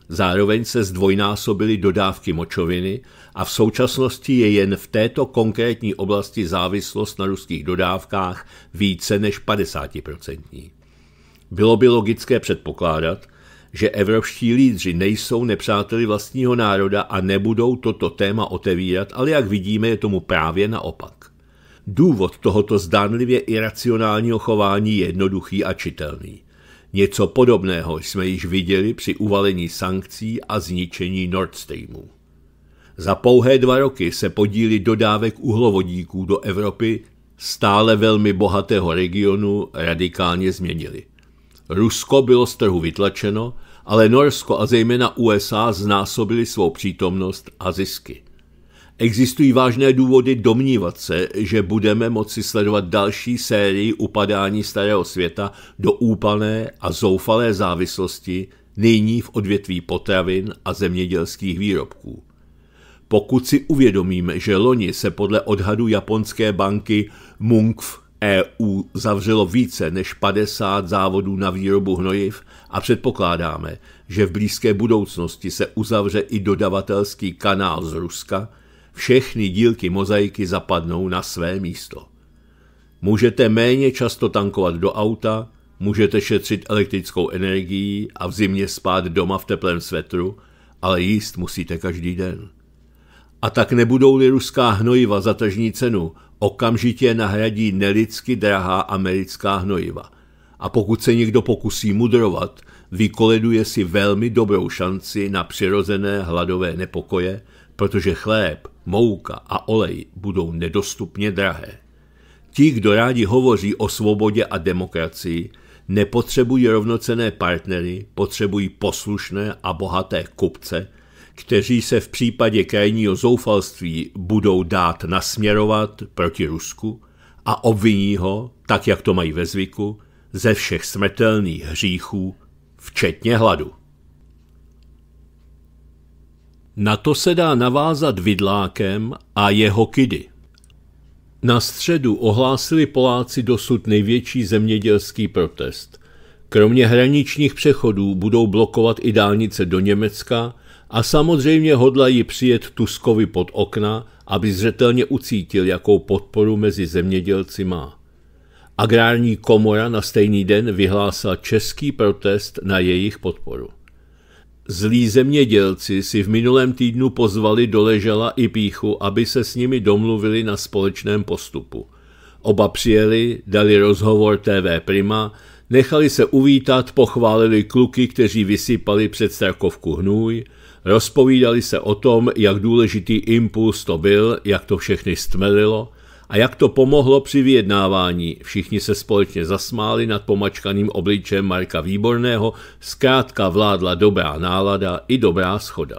Zároveň se zdvojnásobily dodávky močoviny a v současnosti je jen v této konkrétní oblasti závislost na ruských dodávkách více než 50%. Bylo by logické předpokládat, že evropští lídři nejsou nepřáteli vlastního národa a nebudou toto téma otevírat, ale jak vidíme, je tomu právě naopak. Důvod tohoto zdánlivě iracionálního chování je jednoduchý a čitelný. Něco podobného jsme již viděli při uvalení sankcí a zničení Nord Streamu. Za pouhé dva roky se podíly dodávek uhlovodíků do Evropy, stále velmi bohatého regionu, radikálně změnily. Rusko bylo z trhu vytlačeno, ale Norsko a zejména USA znásobili svou přítomnost a zisky. Existují vážné důvody domnívat se, že budeme moci sledovat další sérii upadání starého světa do úplné a zoufalé závislosti nyní v odvětví potravin a zemědělských výrobků. Pokud si uvědomíme, že loni se podle odhadu japonské banky Munkf EU zavřelo více než 50 závodů na výrobu hnojiv a předpokládáme, že v blízké budoucnosti se uzavře i dodavatelský kanál z Ruska, všechny dílky mozaiky zapadnou na své místo. Můžete méně často tankovat do auta, můžete šetřit elektrickou energii a v zimě spát doma v teplém svetru, ale jíst musíte každý den. A tak nebudou-li ruská hnojiva za tržní cenu, okamžitě nahradí nelidsky drahá americká hnojiva. A pokud se někdo pokusí mudrovat, vykoleduje si velmi dobrou šanci na přirozené hladové nepokoje, protože chléb, mouka a olej budou nedostupně drahé. Ti, kdo rádi hovoří o svobodě a demokracii, nepotřebují rovnocené partnery, potřebují poslušné a bohaté kupce, kteří se v případě krajního zoufalství budou dát nasměrovat proti Rusku a obviní ho, tak jak to mají ve zvyku, ze všech smrtelných hříchů, včetně hladu. Na to se dá navázat vidlákem a jeho kidy. Na středu ohlásili Poláci dosud největší zemědělský protest. Kromě hraničních přechodů budou blokovat i dálnice do Německa a samozřejmě hodlají přijet Tuskovi pod okna, aby zřetelně ucítil, jakou podporu mezi zemědělci má. Agrární komora na stejný den vyhlásila český protest na jejich podporu. Zlí zemědělci si v minulém týdnu pozvali do Ležela i Píchu, aby se s nimi domluvili na společném postupu. Oba přijeli, dali rozhovor TV Prima, nechali se uvítat, pochválili kluky, kteří vysypali před strakovku hnůj, Rozpovídali se o tom, jak důležitý impuls to byl, jak to všechny stmelilo a jak to pomohlo při vyjednávání. Všichni se společně zasmáli nad pomačkaným obličem Marka Výborného, zkrátka vládla dobrá nálada i dobrá schoda.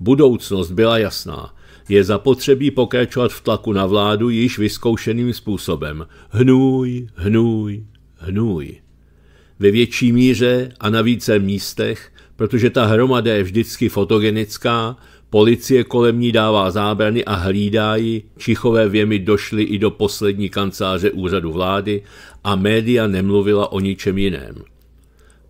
Budoucnost byla jasná. Je zapotřebí pokračovat v tlaku na vládu již vyzkoušeným způsobem. Hnůj, hnůj, hnůj. Ve větší míře a na více místech protože ta hromada je vždycky fotogenická, policie kolem ní dává zábrany a hlídá ji, čichové věmy došly i do poslední kanceláře úřadu vlády a média nemluvila o ničem jiném.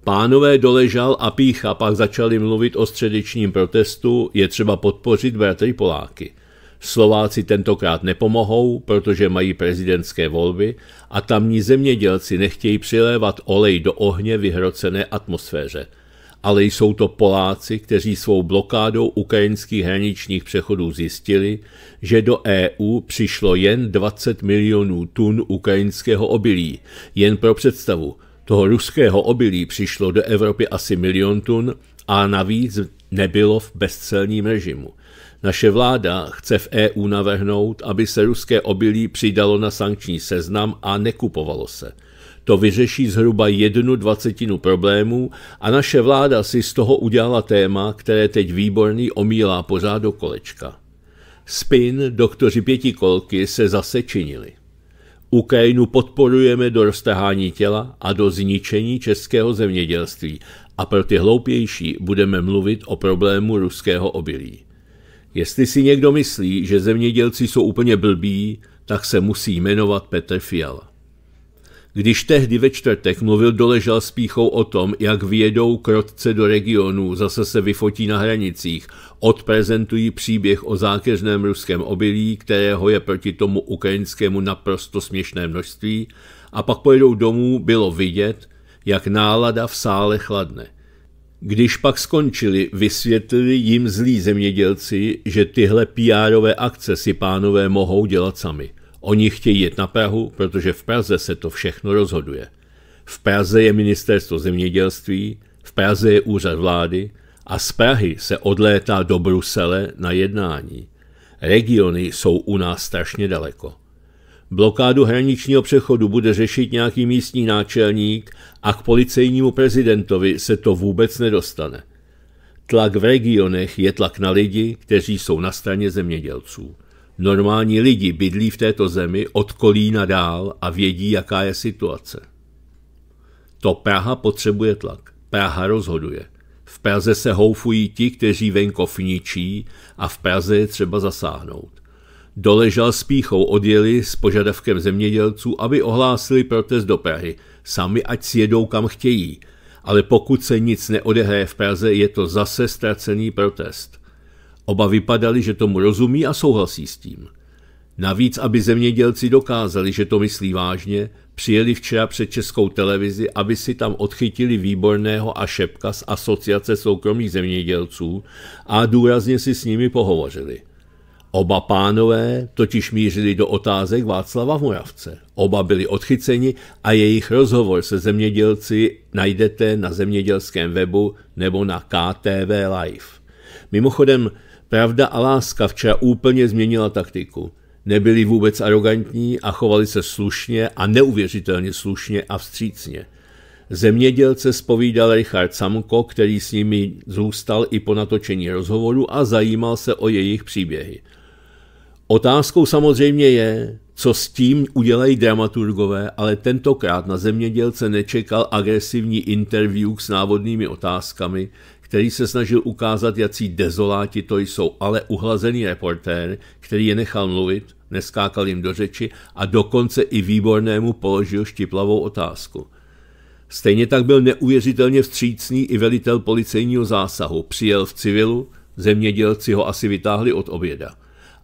Pánové doležal a pícha pak začali mluvit o středečním protestu, je třeba podpořit bratry Poláky. Slováci tentokrát nepomohou, protože mají prezidentské volby a tamní zemědělci nechtějí přilévat olej do ohně vyhrocené atmosféře – ale jsou to Poláci, kteří svou blokádou ukrajinských hraničních přechodů zjistili, že do EU přišlo jen 20 milionů tun ukrajinského obilí. Jen pro představu, toho ruského obilí přišlo do Evropy asi milion tun a navíc nebylo v bezcelním režimu. Naše vláda chce v EU navrhnout, aby se ruské obilí přidalo na sankční seznam a nekupovalo se – to vyřeší zhruba jednu dvacetinu problémů a naše vláda si z toho udělala téma, které teď výborný omílá pořád do kolečka. Spin doktoři pětikolky se zase činili. Ukrajinu podporujeme do roztahání těla a do zničení českého zemědělství a pro ty hloupější budeme mluvit o problému ruského obilí. Jestli si někdo myslí, že zemědělci jsou úplně blbí, tak se musí jmenovat Petr Fiala. Když tehdy ve čtvrtek mluvil doležel s píchou o tom, jak vyjedou krotce do regionů, zase se vyfotí na hranicích, odprezentují příběh o zákeřném ruském obilí, kterého je proti tomu ukrajinskému naprosto směšné množství, a pak pojedou domů, bylo vidět, jak nálada v sále chladne. Když pak skončili, vysvětlili jim zlí zemědělci, že tyhle pr akce si pánové mohou dělat sami – Oni chtějí jet na Prahu, protože v Praze se to všechno rozhoduje. V Praze je ministerstvo zemědělství, v Praze je úřad vlády a z Prahy se odlétá do Brusele na jednání. Regiony jsou u nás strašně daleko. Blokádu hraničního přechodu bude řešit nějaký místní náčelník a k policejnímu prezidentovi se to vůbec nedostane. Tlak v regionech je tlak na lidi, kteří jsou na straně zemědělců. Normální lidi bydlí v této zemi od kolína dál a vědí, jaká je situace. To Praha potřebuje tlak. Praha rozhoduje. V Praze se houfují ti, kteří venkov ničí a v Praze je třeba zasáhnout. Doležal s píchou odjeli s požadavkem zemědělců, aby ohlásili protest do Prahy. Sami ať jedou kam chtějí. Ale pokud se nic neodehraje v Praze, je to zase ztracený protest. Oba vypadali, že tomu rozumí a souhlasí s tím. Navíc, aby zemědělci dokázali, že to myslí vážně, přijeli včera před českou televizi, aby si tam odchytili výborného a šepka z Asociace soukromých zemědělců a důrazně si s nimi pohovořili. Oba pánové totiž mířili do otázek Václava Moravce. Oba byli odchyceni a jejich rozhovor se zemědělci najdete na zemědělském webu nebo na KTV Live. Mimochodem, Pravda a láska včera úplně změnila taktiku. Nebyli vůbec arrogantní a chovali se slušně a neuvěřitelně slušně a vstřícně. Zemědělce spovídal Richard Samko, který s nimi zůstal i po natočení rozhovoru a zajímal se o jejich příběhy. Otázkou samozřejmě je, co s tím udělají dramaturgové, ale tentokrát na zemědělce nečekal agresivní interview s návodnými otázkami, který se snažil ukázat, jaký dezoláti to jsou, ale uhlazený reportér, který je nechal mluvit, neskákal jim do řeči a dokonce i výbornému položil štiplavou otázku. Stejně tak byl neuvěřitelně vstřícný i velitel policejního zásahu. Přijel v civilu, zemědělci ho asi vytáhli od oběda.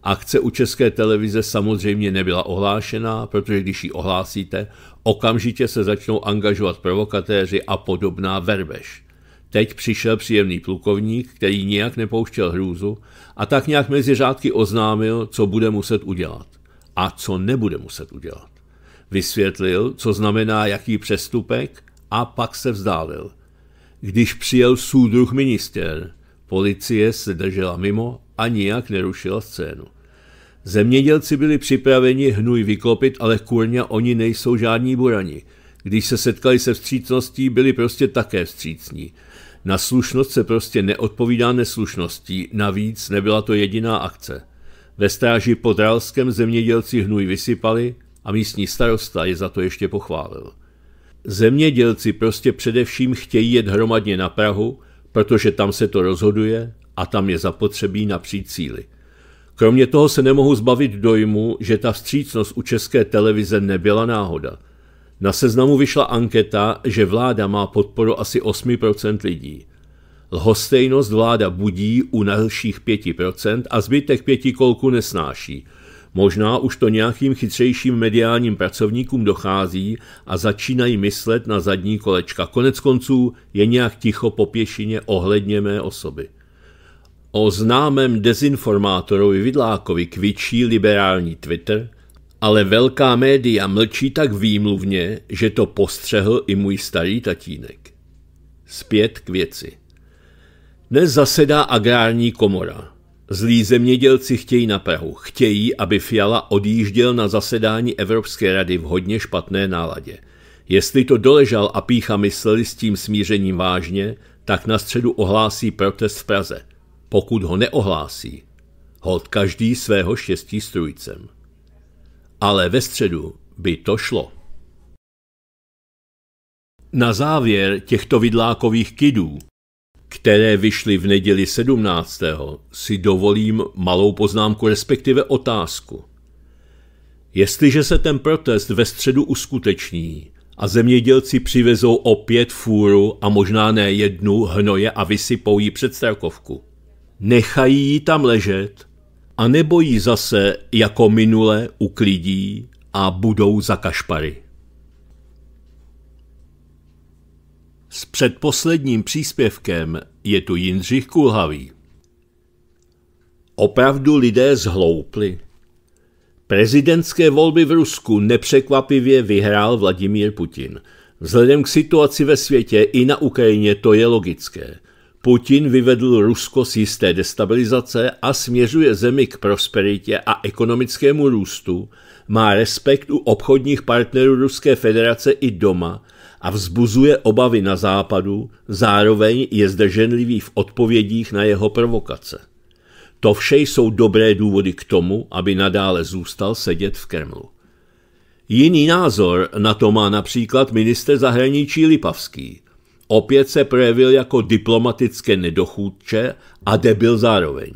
Akce u české televize samozřejmě nebyla ohlášená, protože když ji ohlásíte, okamžitě se začnou angažovat provokatéři a podobná verbež. Teď přišel příjemný plukovník, který nijak nepouštěl hrůzu a tak nějak mezi řádky oznámil, co bude muset udělat a co nebude muset udělat. Vysvětlil, co znamená jaký přestupek a pak se vzdálil. Když přijel soudruh minister, policie se držela mimo a nijak nerušila scénu. Zemědělci byli připraveni hnůj vyklopit, ale kurně oni nejsou žádní burani. Když se setkali se vstřícností, byli prostě také vstřícní – na slušnost se prostě neodpovídá neslušností, navíc nebyla to jediná akce. Ve stráži pod Ralskem zemědělci hnůj vysypali a místní starosta je za to ještě pochválil. Zemědělci prostě především chtějí jet hromadně na Prahu, protože tam se to rozhoduje a tam je zapotřebí napřít cíly. Kromě toho se nemohu zbavit dojmu, že ta vstřícnost u české televize nebyla náhoda – na seznamu vyšla anketa, že vláda má podporu asi 8% lidí. Lhostejnost vláda budí u našich 5% a zbytek pětikolku nesnáší. Možná už to nějakým chytřejším mediálním pracovníkům dochází a začínají myslet na zadní kolečka. Konec konců je nějak ticho po pěšině ohledně mé osoby. O známém dezinformátorovi Vidlákovi kvičí liberální Twitter – ale velká média mlčí tak výmluvně, že to postřehl i můj starý tatínek. Zpět k věci. Dnes zasedá agrární komora. Zlí zemědělci chtějí na Prahu. Chtějí, aby Fiala odjížděl na zasedání Evropské rady v hodně špatné náladě. Jestli to doležal a pícha mysleli s tím smířením vážně, tak na středu ohlásí protest v Praze. Pokud ho neohlásí, hod každý svého štěstí strujcem ale ve středu by to šlo. Na závěr těchto vidlákových kidů, které vyšly v neděli 17., si dovolím malou poznámku, respektive otázku. Jestliže se ten protest ve středu uskuteční a zemědělci přivezou opět fůru a možná ne jednu hnoje a vysypou ji před Strakovku, nechají ji tam ležet a nebo ji zase jako minule uklidí a budou za kašpary. S předposledním příspěvkem je tu Jindřich Kulhavý. Opravdu lidé zhloupli. Prezidentské volby v Rusku nepřekvapivě vyhrál Vladimír Putin. Vzhledem k situaci ve světě i na Ukrajině to je logické – Putin vyvedl Rusko z jisté destabilizace a směřuje zemi k prosperitě a ekonomickému růstu, má respekt u obchodních partnerů Ruské federace i doma a vzbuzuje obavy na západu, zároveň je zdrženlivý v odpovědích na jeho provokace. To vše jsou dobré důvody k tomu, aby nadále zůstal sedět v Kremlu. Jiný názor na to má například minister zahraničí Lipavský – Opět se projevil jako diplomatické nedochůdče a debil zároveň.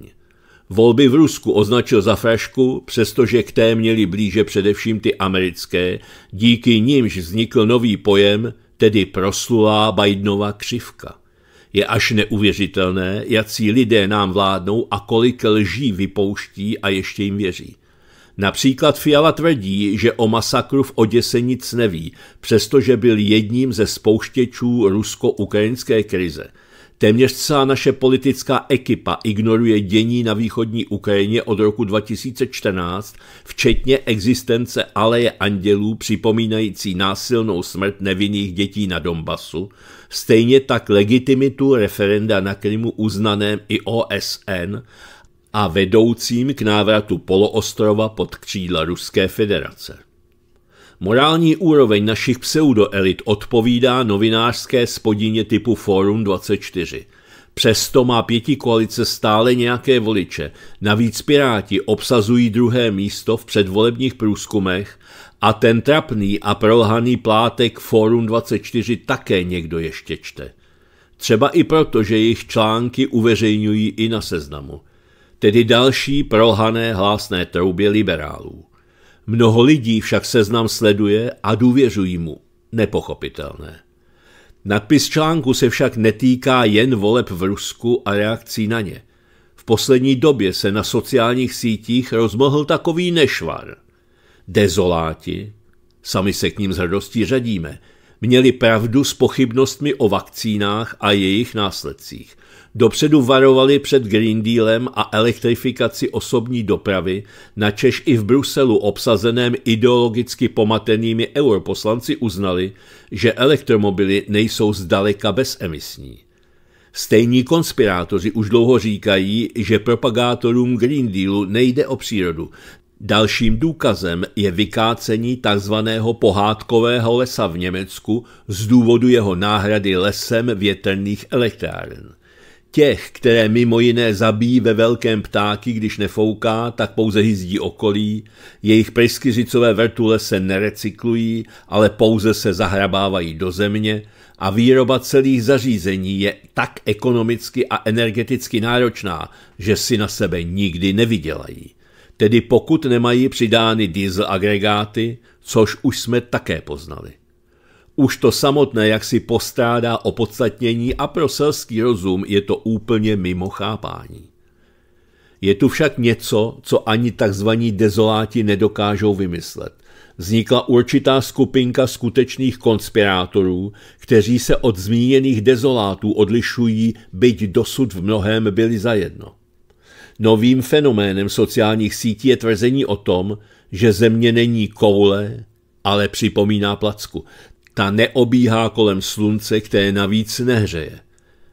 Volby v Rusku označil za frašku, přestože k té měli blíže především ty americké, díky nímž vznikl nový pojem, tedy proslulá Bidenova křivka. Je až neuvěřitelné, jací lidé nám vládnou a kolik lží vypouští a ještě jim věří. Například Fiala tvrdí, že o masakru v Oděse nic neví, přestože byl jedním ze spouštěčů rusko-ukrajinské krize. Téměř celá naše politická ekipa ignoruje dění na východní Ukrajině od roku 2014, včetně existence aleje andělů připomínající násilnou smrt nevinných dětí na Donbasu, stejně tak legitimitu referenda na Krymu uznaném i OSN a vedoucím k návratu poloostrova pod křídla Ruské federace. Morální úroveň našich pseudoelit odpovídá novinářské spodině typu Forum 24. Přesto má pěti koalice stále nějaké voliče. Navíc Piráti obsazují druhé místo v předvolebních průzkumech a ten trapný a prolhaný plátek Forum 24 také někdo ještě čte. Třeba i proto, že jejich články uveřejňují i na seznamu tedy další prolhané hlásné troubě liberálů. Mnoho lidí však seznam sleduje a důvěřují mu. Nepochopitelné. Nadpis článku se však netýká jen voleb v Rusku a reakcí na ně. V poslední době se na sociálních sítích rozmohl takový nešvar. Dezoláti, sami se k ním s hrdostí řadíme, měli pravdu s pochybnostmi o vakcínách a jejich následcích – Dopředu varovali před Green Dealem a elektrifikaci osobní dopravy, na Češ i v Bruselu obsazeném ideologicky pomatenými europoslanci uznali, že elektromobily nejsou zdaleka bezemisní. Stejní konspirátoři už dlouho říkají, že propagátorům Green Dealu nejde o přírodu. Dalším důkazem je vykácení tzv. pohádkového lesa v Německu z důvodu jeho náhrady lesem větrných elektráren těch, které mimo jiné zabíjí ve velkém ptáky, když nefouká, tak pouze hyzdí okolí, jejich pryskyřicové vrtule se nerecyklují, ale pouze se zahrabávají do země a výroba celých zařízení je tak ekonomicky a energeticky náročná, že si na sebe nikdy nevydělají. Tedy pokud nemají přidány diesel agregáty, což už jsme také poznali. Už to samotné jak si postrádá opodstatnění a pro selský rozum je to úplně mimo chápání. Je tu však něco, co ani tzv. dezoláti nedokážou vymyslet. Vznikla určitá skupinka skutečných konspirátorů, kteří se od zmíněných dezolátů odlišují, byť dosud v mnohem byli zajedno. Novým fenoménem sociálních sítí je tvrzení o tom, že země není koule, ale připomíná placku. Ta neobíhá kolem slunce, které navíc nehřeje.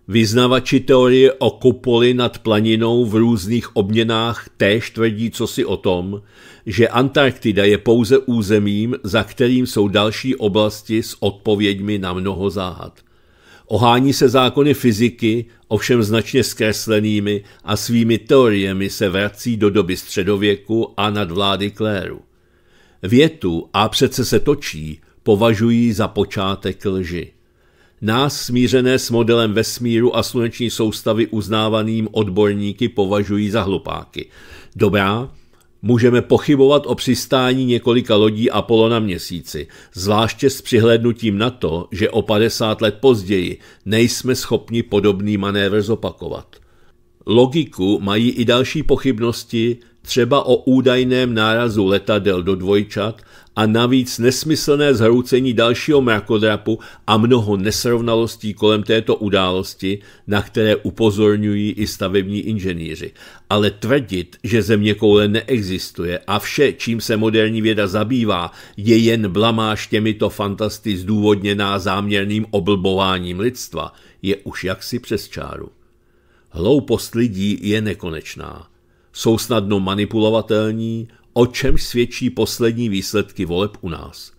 Vyznavači teorie o kupoli nad planinou v různých obměnách též tvrdí cosi o tom, že Antarktida je pouze územím, za kterým jsou další oblasti s odpověďmi na mnoho záhad. Ohání se zákony fyziky, ovšem značně zkreslenými a svými teoriemi se vrací do doby středověku a nad vlády kléru. Větu a přece se točí považují za počátek lži. Nás smířené s modelem vesmíru a sluneční soustavy uznávaným odborníky považují za hlupáky. Dobrá, můžeme pochybovat o přistání několika lodí Apollo na měsíci, zvláště s přihlednutím na to, že o 50 let později nejsme schopni podobný manévr zopakovat. Logiku mají i další pochybnosti, třeba o údajném nárazu letadel do dvojčat a navíc nesmyslné zhroucení dalšího mrakodrapu a mnoho nesrovnalostí kolem této události, na které upozorňují i stavební inženýři. Ale tvrdit, že země koule neexistuje a vše, čím se moderní věda zabývá, je jen blamáž těmito fantasty zdůvodněná záměrným oblbováním lidstva, je už jaksi přes čáru. Hloupost lidí je nekonečná. Jsou snadno manipulovatelní, o čem svědčí poslední výsledky voleb u nás.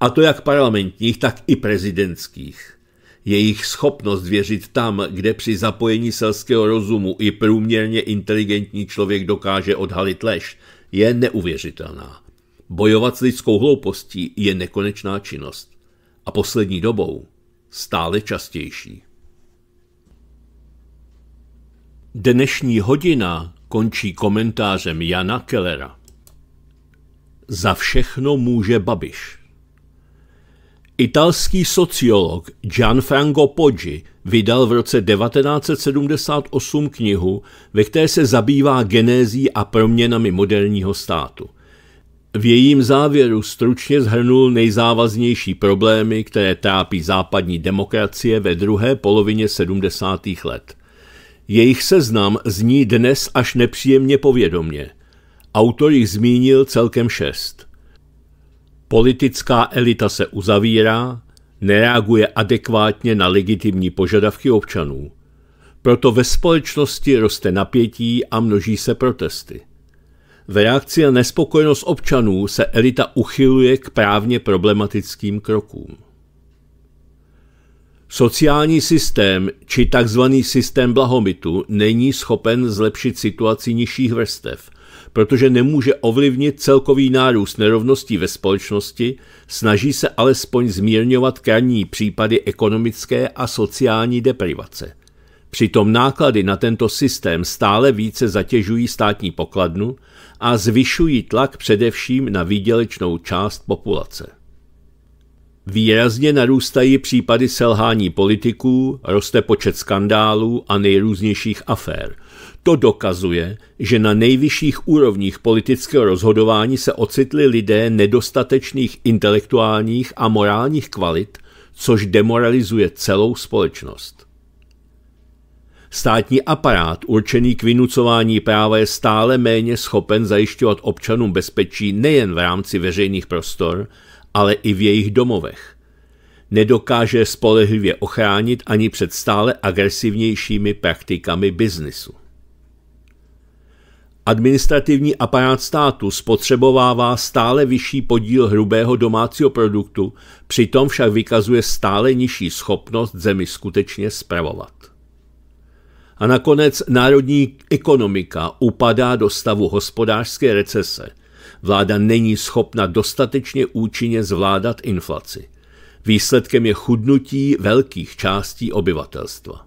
A to jak parlamentních, tak i prezidentských. Jejich schopnost věřit tam, kde při zapojení selského rozumu i průměrně inteligentní člověk dokáže odhalit lež, je neuvěřitelná. Bojovat s lidskou hloupostí je nekonečná činnost. A poslední dobou stále častější. Dnešní hodina končí komentářem Jana Kellera. Za všechno může Babiš. Italský sociolog Gianfranco Poggi vydal v roce 1978 knihu, ve které se zabývá genézí a proměnami moderního státu. V jejím závěru stručně zhrnul nejzávaznější problémy, které trápí západní demokracie ve druhé polovině 70. let. Jejich seznam zní dnes až nepříjemně povědomě – Autor jich zmínil celkem šest. Politická elita se uzavírá, nereaguje adekvátně na legitimní požadavky občanů. Proto ve společnosti roste napětí a množí se protesty. V reakci na nespokojenost občanů se elita uchyluje k právně problematickým krokům. Sociální systém či tzv. systém blahomitu, není schopen zlepšit situaci nižších vrstev – protože nemůže ovlivnit celkový nárůst nerovností ve společnosti, snaží se alespoň zmírňovat krajní případy ekonomické a sociální deprivace. Přitom náklady na tento systém stále více zatěžují státní pokladnu a zvyšují tlak především na výdělečnou část populace. Výrazně narůstají případy selhání politiků, roste počet skandálů a nejrůznějších afér – to dokazuje, že na nejvyšších úrovních politického rozhodování se ocitli lidé nedostatečných intelektuálních a morálních kvalit, což demoralizuje celou společnost. Státní aparát určený k vynucování práva je stále méně schopen zajišťovat občanům bezpečí nejen v rámci veřejných prostor, ale i v jejich domovech. Nedokáže spolehlivě ochránit ani před stále agresivnějšími praktikami biznisu. Administrativní aparát státu spotřebovává stále vyšší podíl hrubého domácího produktu, přitom však vykazuje stále nižší schopnost zemi skutečně spravovat. A nakonec národní ekonomika upadá do stavu hospodářské recese. Vláda není schopna dostatečně účinně zvládat inflaci. Výsledkem je chudnutí velkých částí obyvatelstva.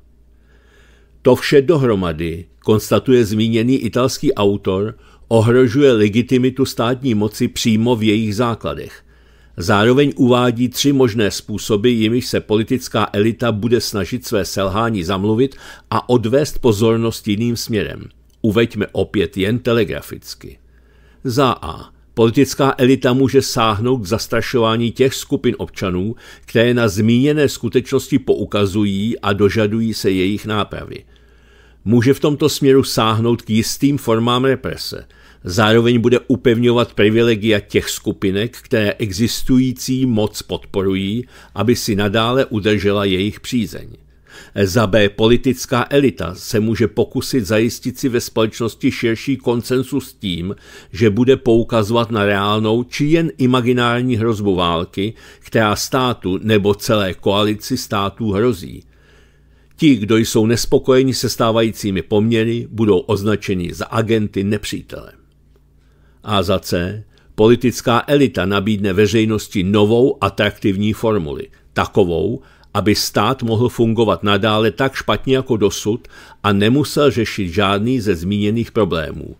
To vše dohromady konstatuje zmíněný italský autor, ohrožuje legitimitu státní moci přímo v jejich základech. Zároveň uvádí tři možné způsoby, jimiž se politická elita bude snažit své selhání zamluvit a odvést pozornost jiným směrem. Uveďme opět jen telegraficky. Za A. Politická elita může sáhnout k zastrašování těch skupin občanů, které na zmíněné skutečnosti poukazují a dožadují se jejich nápravy – může v tomto směru sáhnout k jistým formám represe. Zároveň bude upevňovat privilegia těch skupinek, které existující moc podporují, aby si nadále udržela jejich přízeň. Za B. Politická elita se může pokusit zajistit si ve společnosti širší konsensus tím, že bude poukazovat na reálnou či jen imaginární hrozbu války, která státu nebo celé koalici států hrozí – Ti, kdo jsou nespokojeni se stávajícími poměry, budou označeni za agenty nepřítele. A za C. Politická elita nabídne veřejnosti novou atraktivní formuli, takovou, aby stát mohl fungovat nadále tak špatně jako dosud a nemusel řešit žádný ze zmíněných problémů.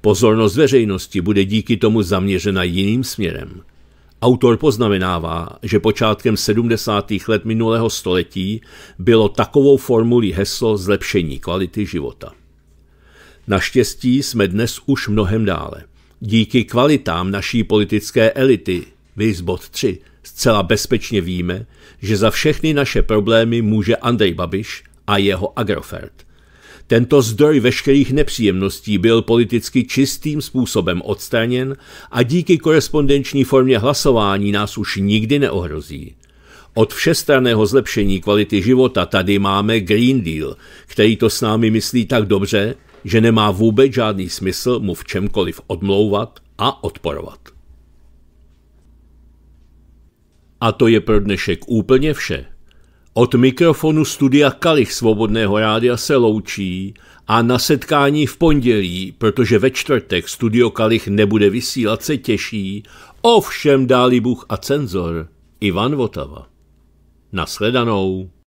Pozornost veřejnosti bude díky tomu zaměřena jiným směrem – Autor poznamenává, že počátkem 70. let minulého století bylo takovou formulí heslo zlepšení kvality života. Naštěstí jsme dnes už mnohem dále. Díky kvalitám naší politické elity, viz 3, zcela bezpečně víme, že za všechny naše problémy může Andrej Babiš a jeho Agrofert. Tento zdroj veškerých nepříjemností byl politicky čistým způsobem odstraněn a díky korespondenční formě hlasování nás už nikdy neohrozí. Od všestranného zlepšení kvality života tady máme Green Deal, který to s námi myslí tak dobře, že nemá vůbec žádný smysl mu v čemkoliv odmlouvat a odporovat. A to je pro dnešek úplně vše. Od mikrofonu studia Kalich Svobodného rádia se loučí a na setkání v pondělí, protože ve čtvrtek studio Kalich nebude vysílat, se těší, ovšem dáli Bůh a cenzor Ivan Votava. Nasledanou.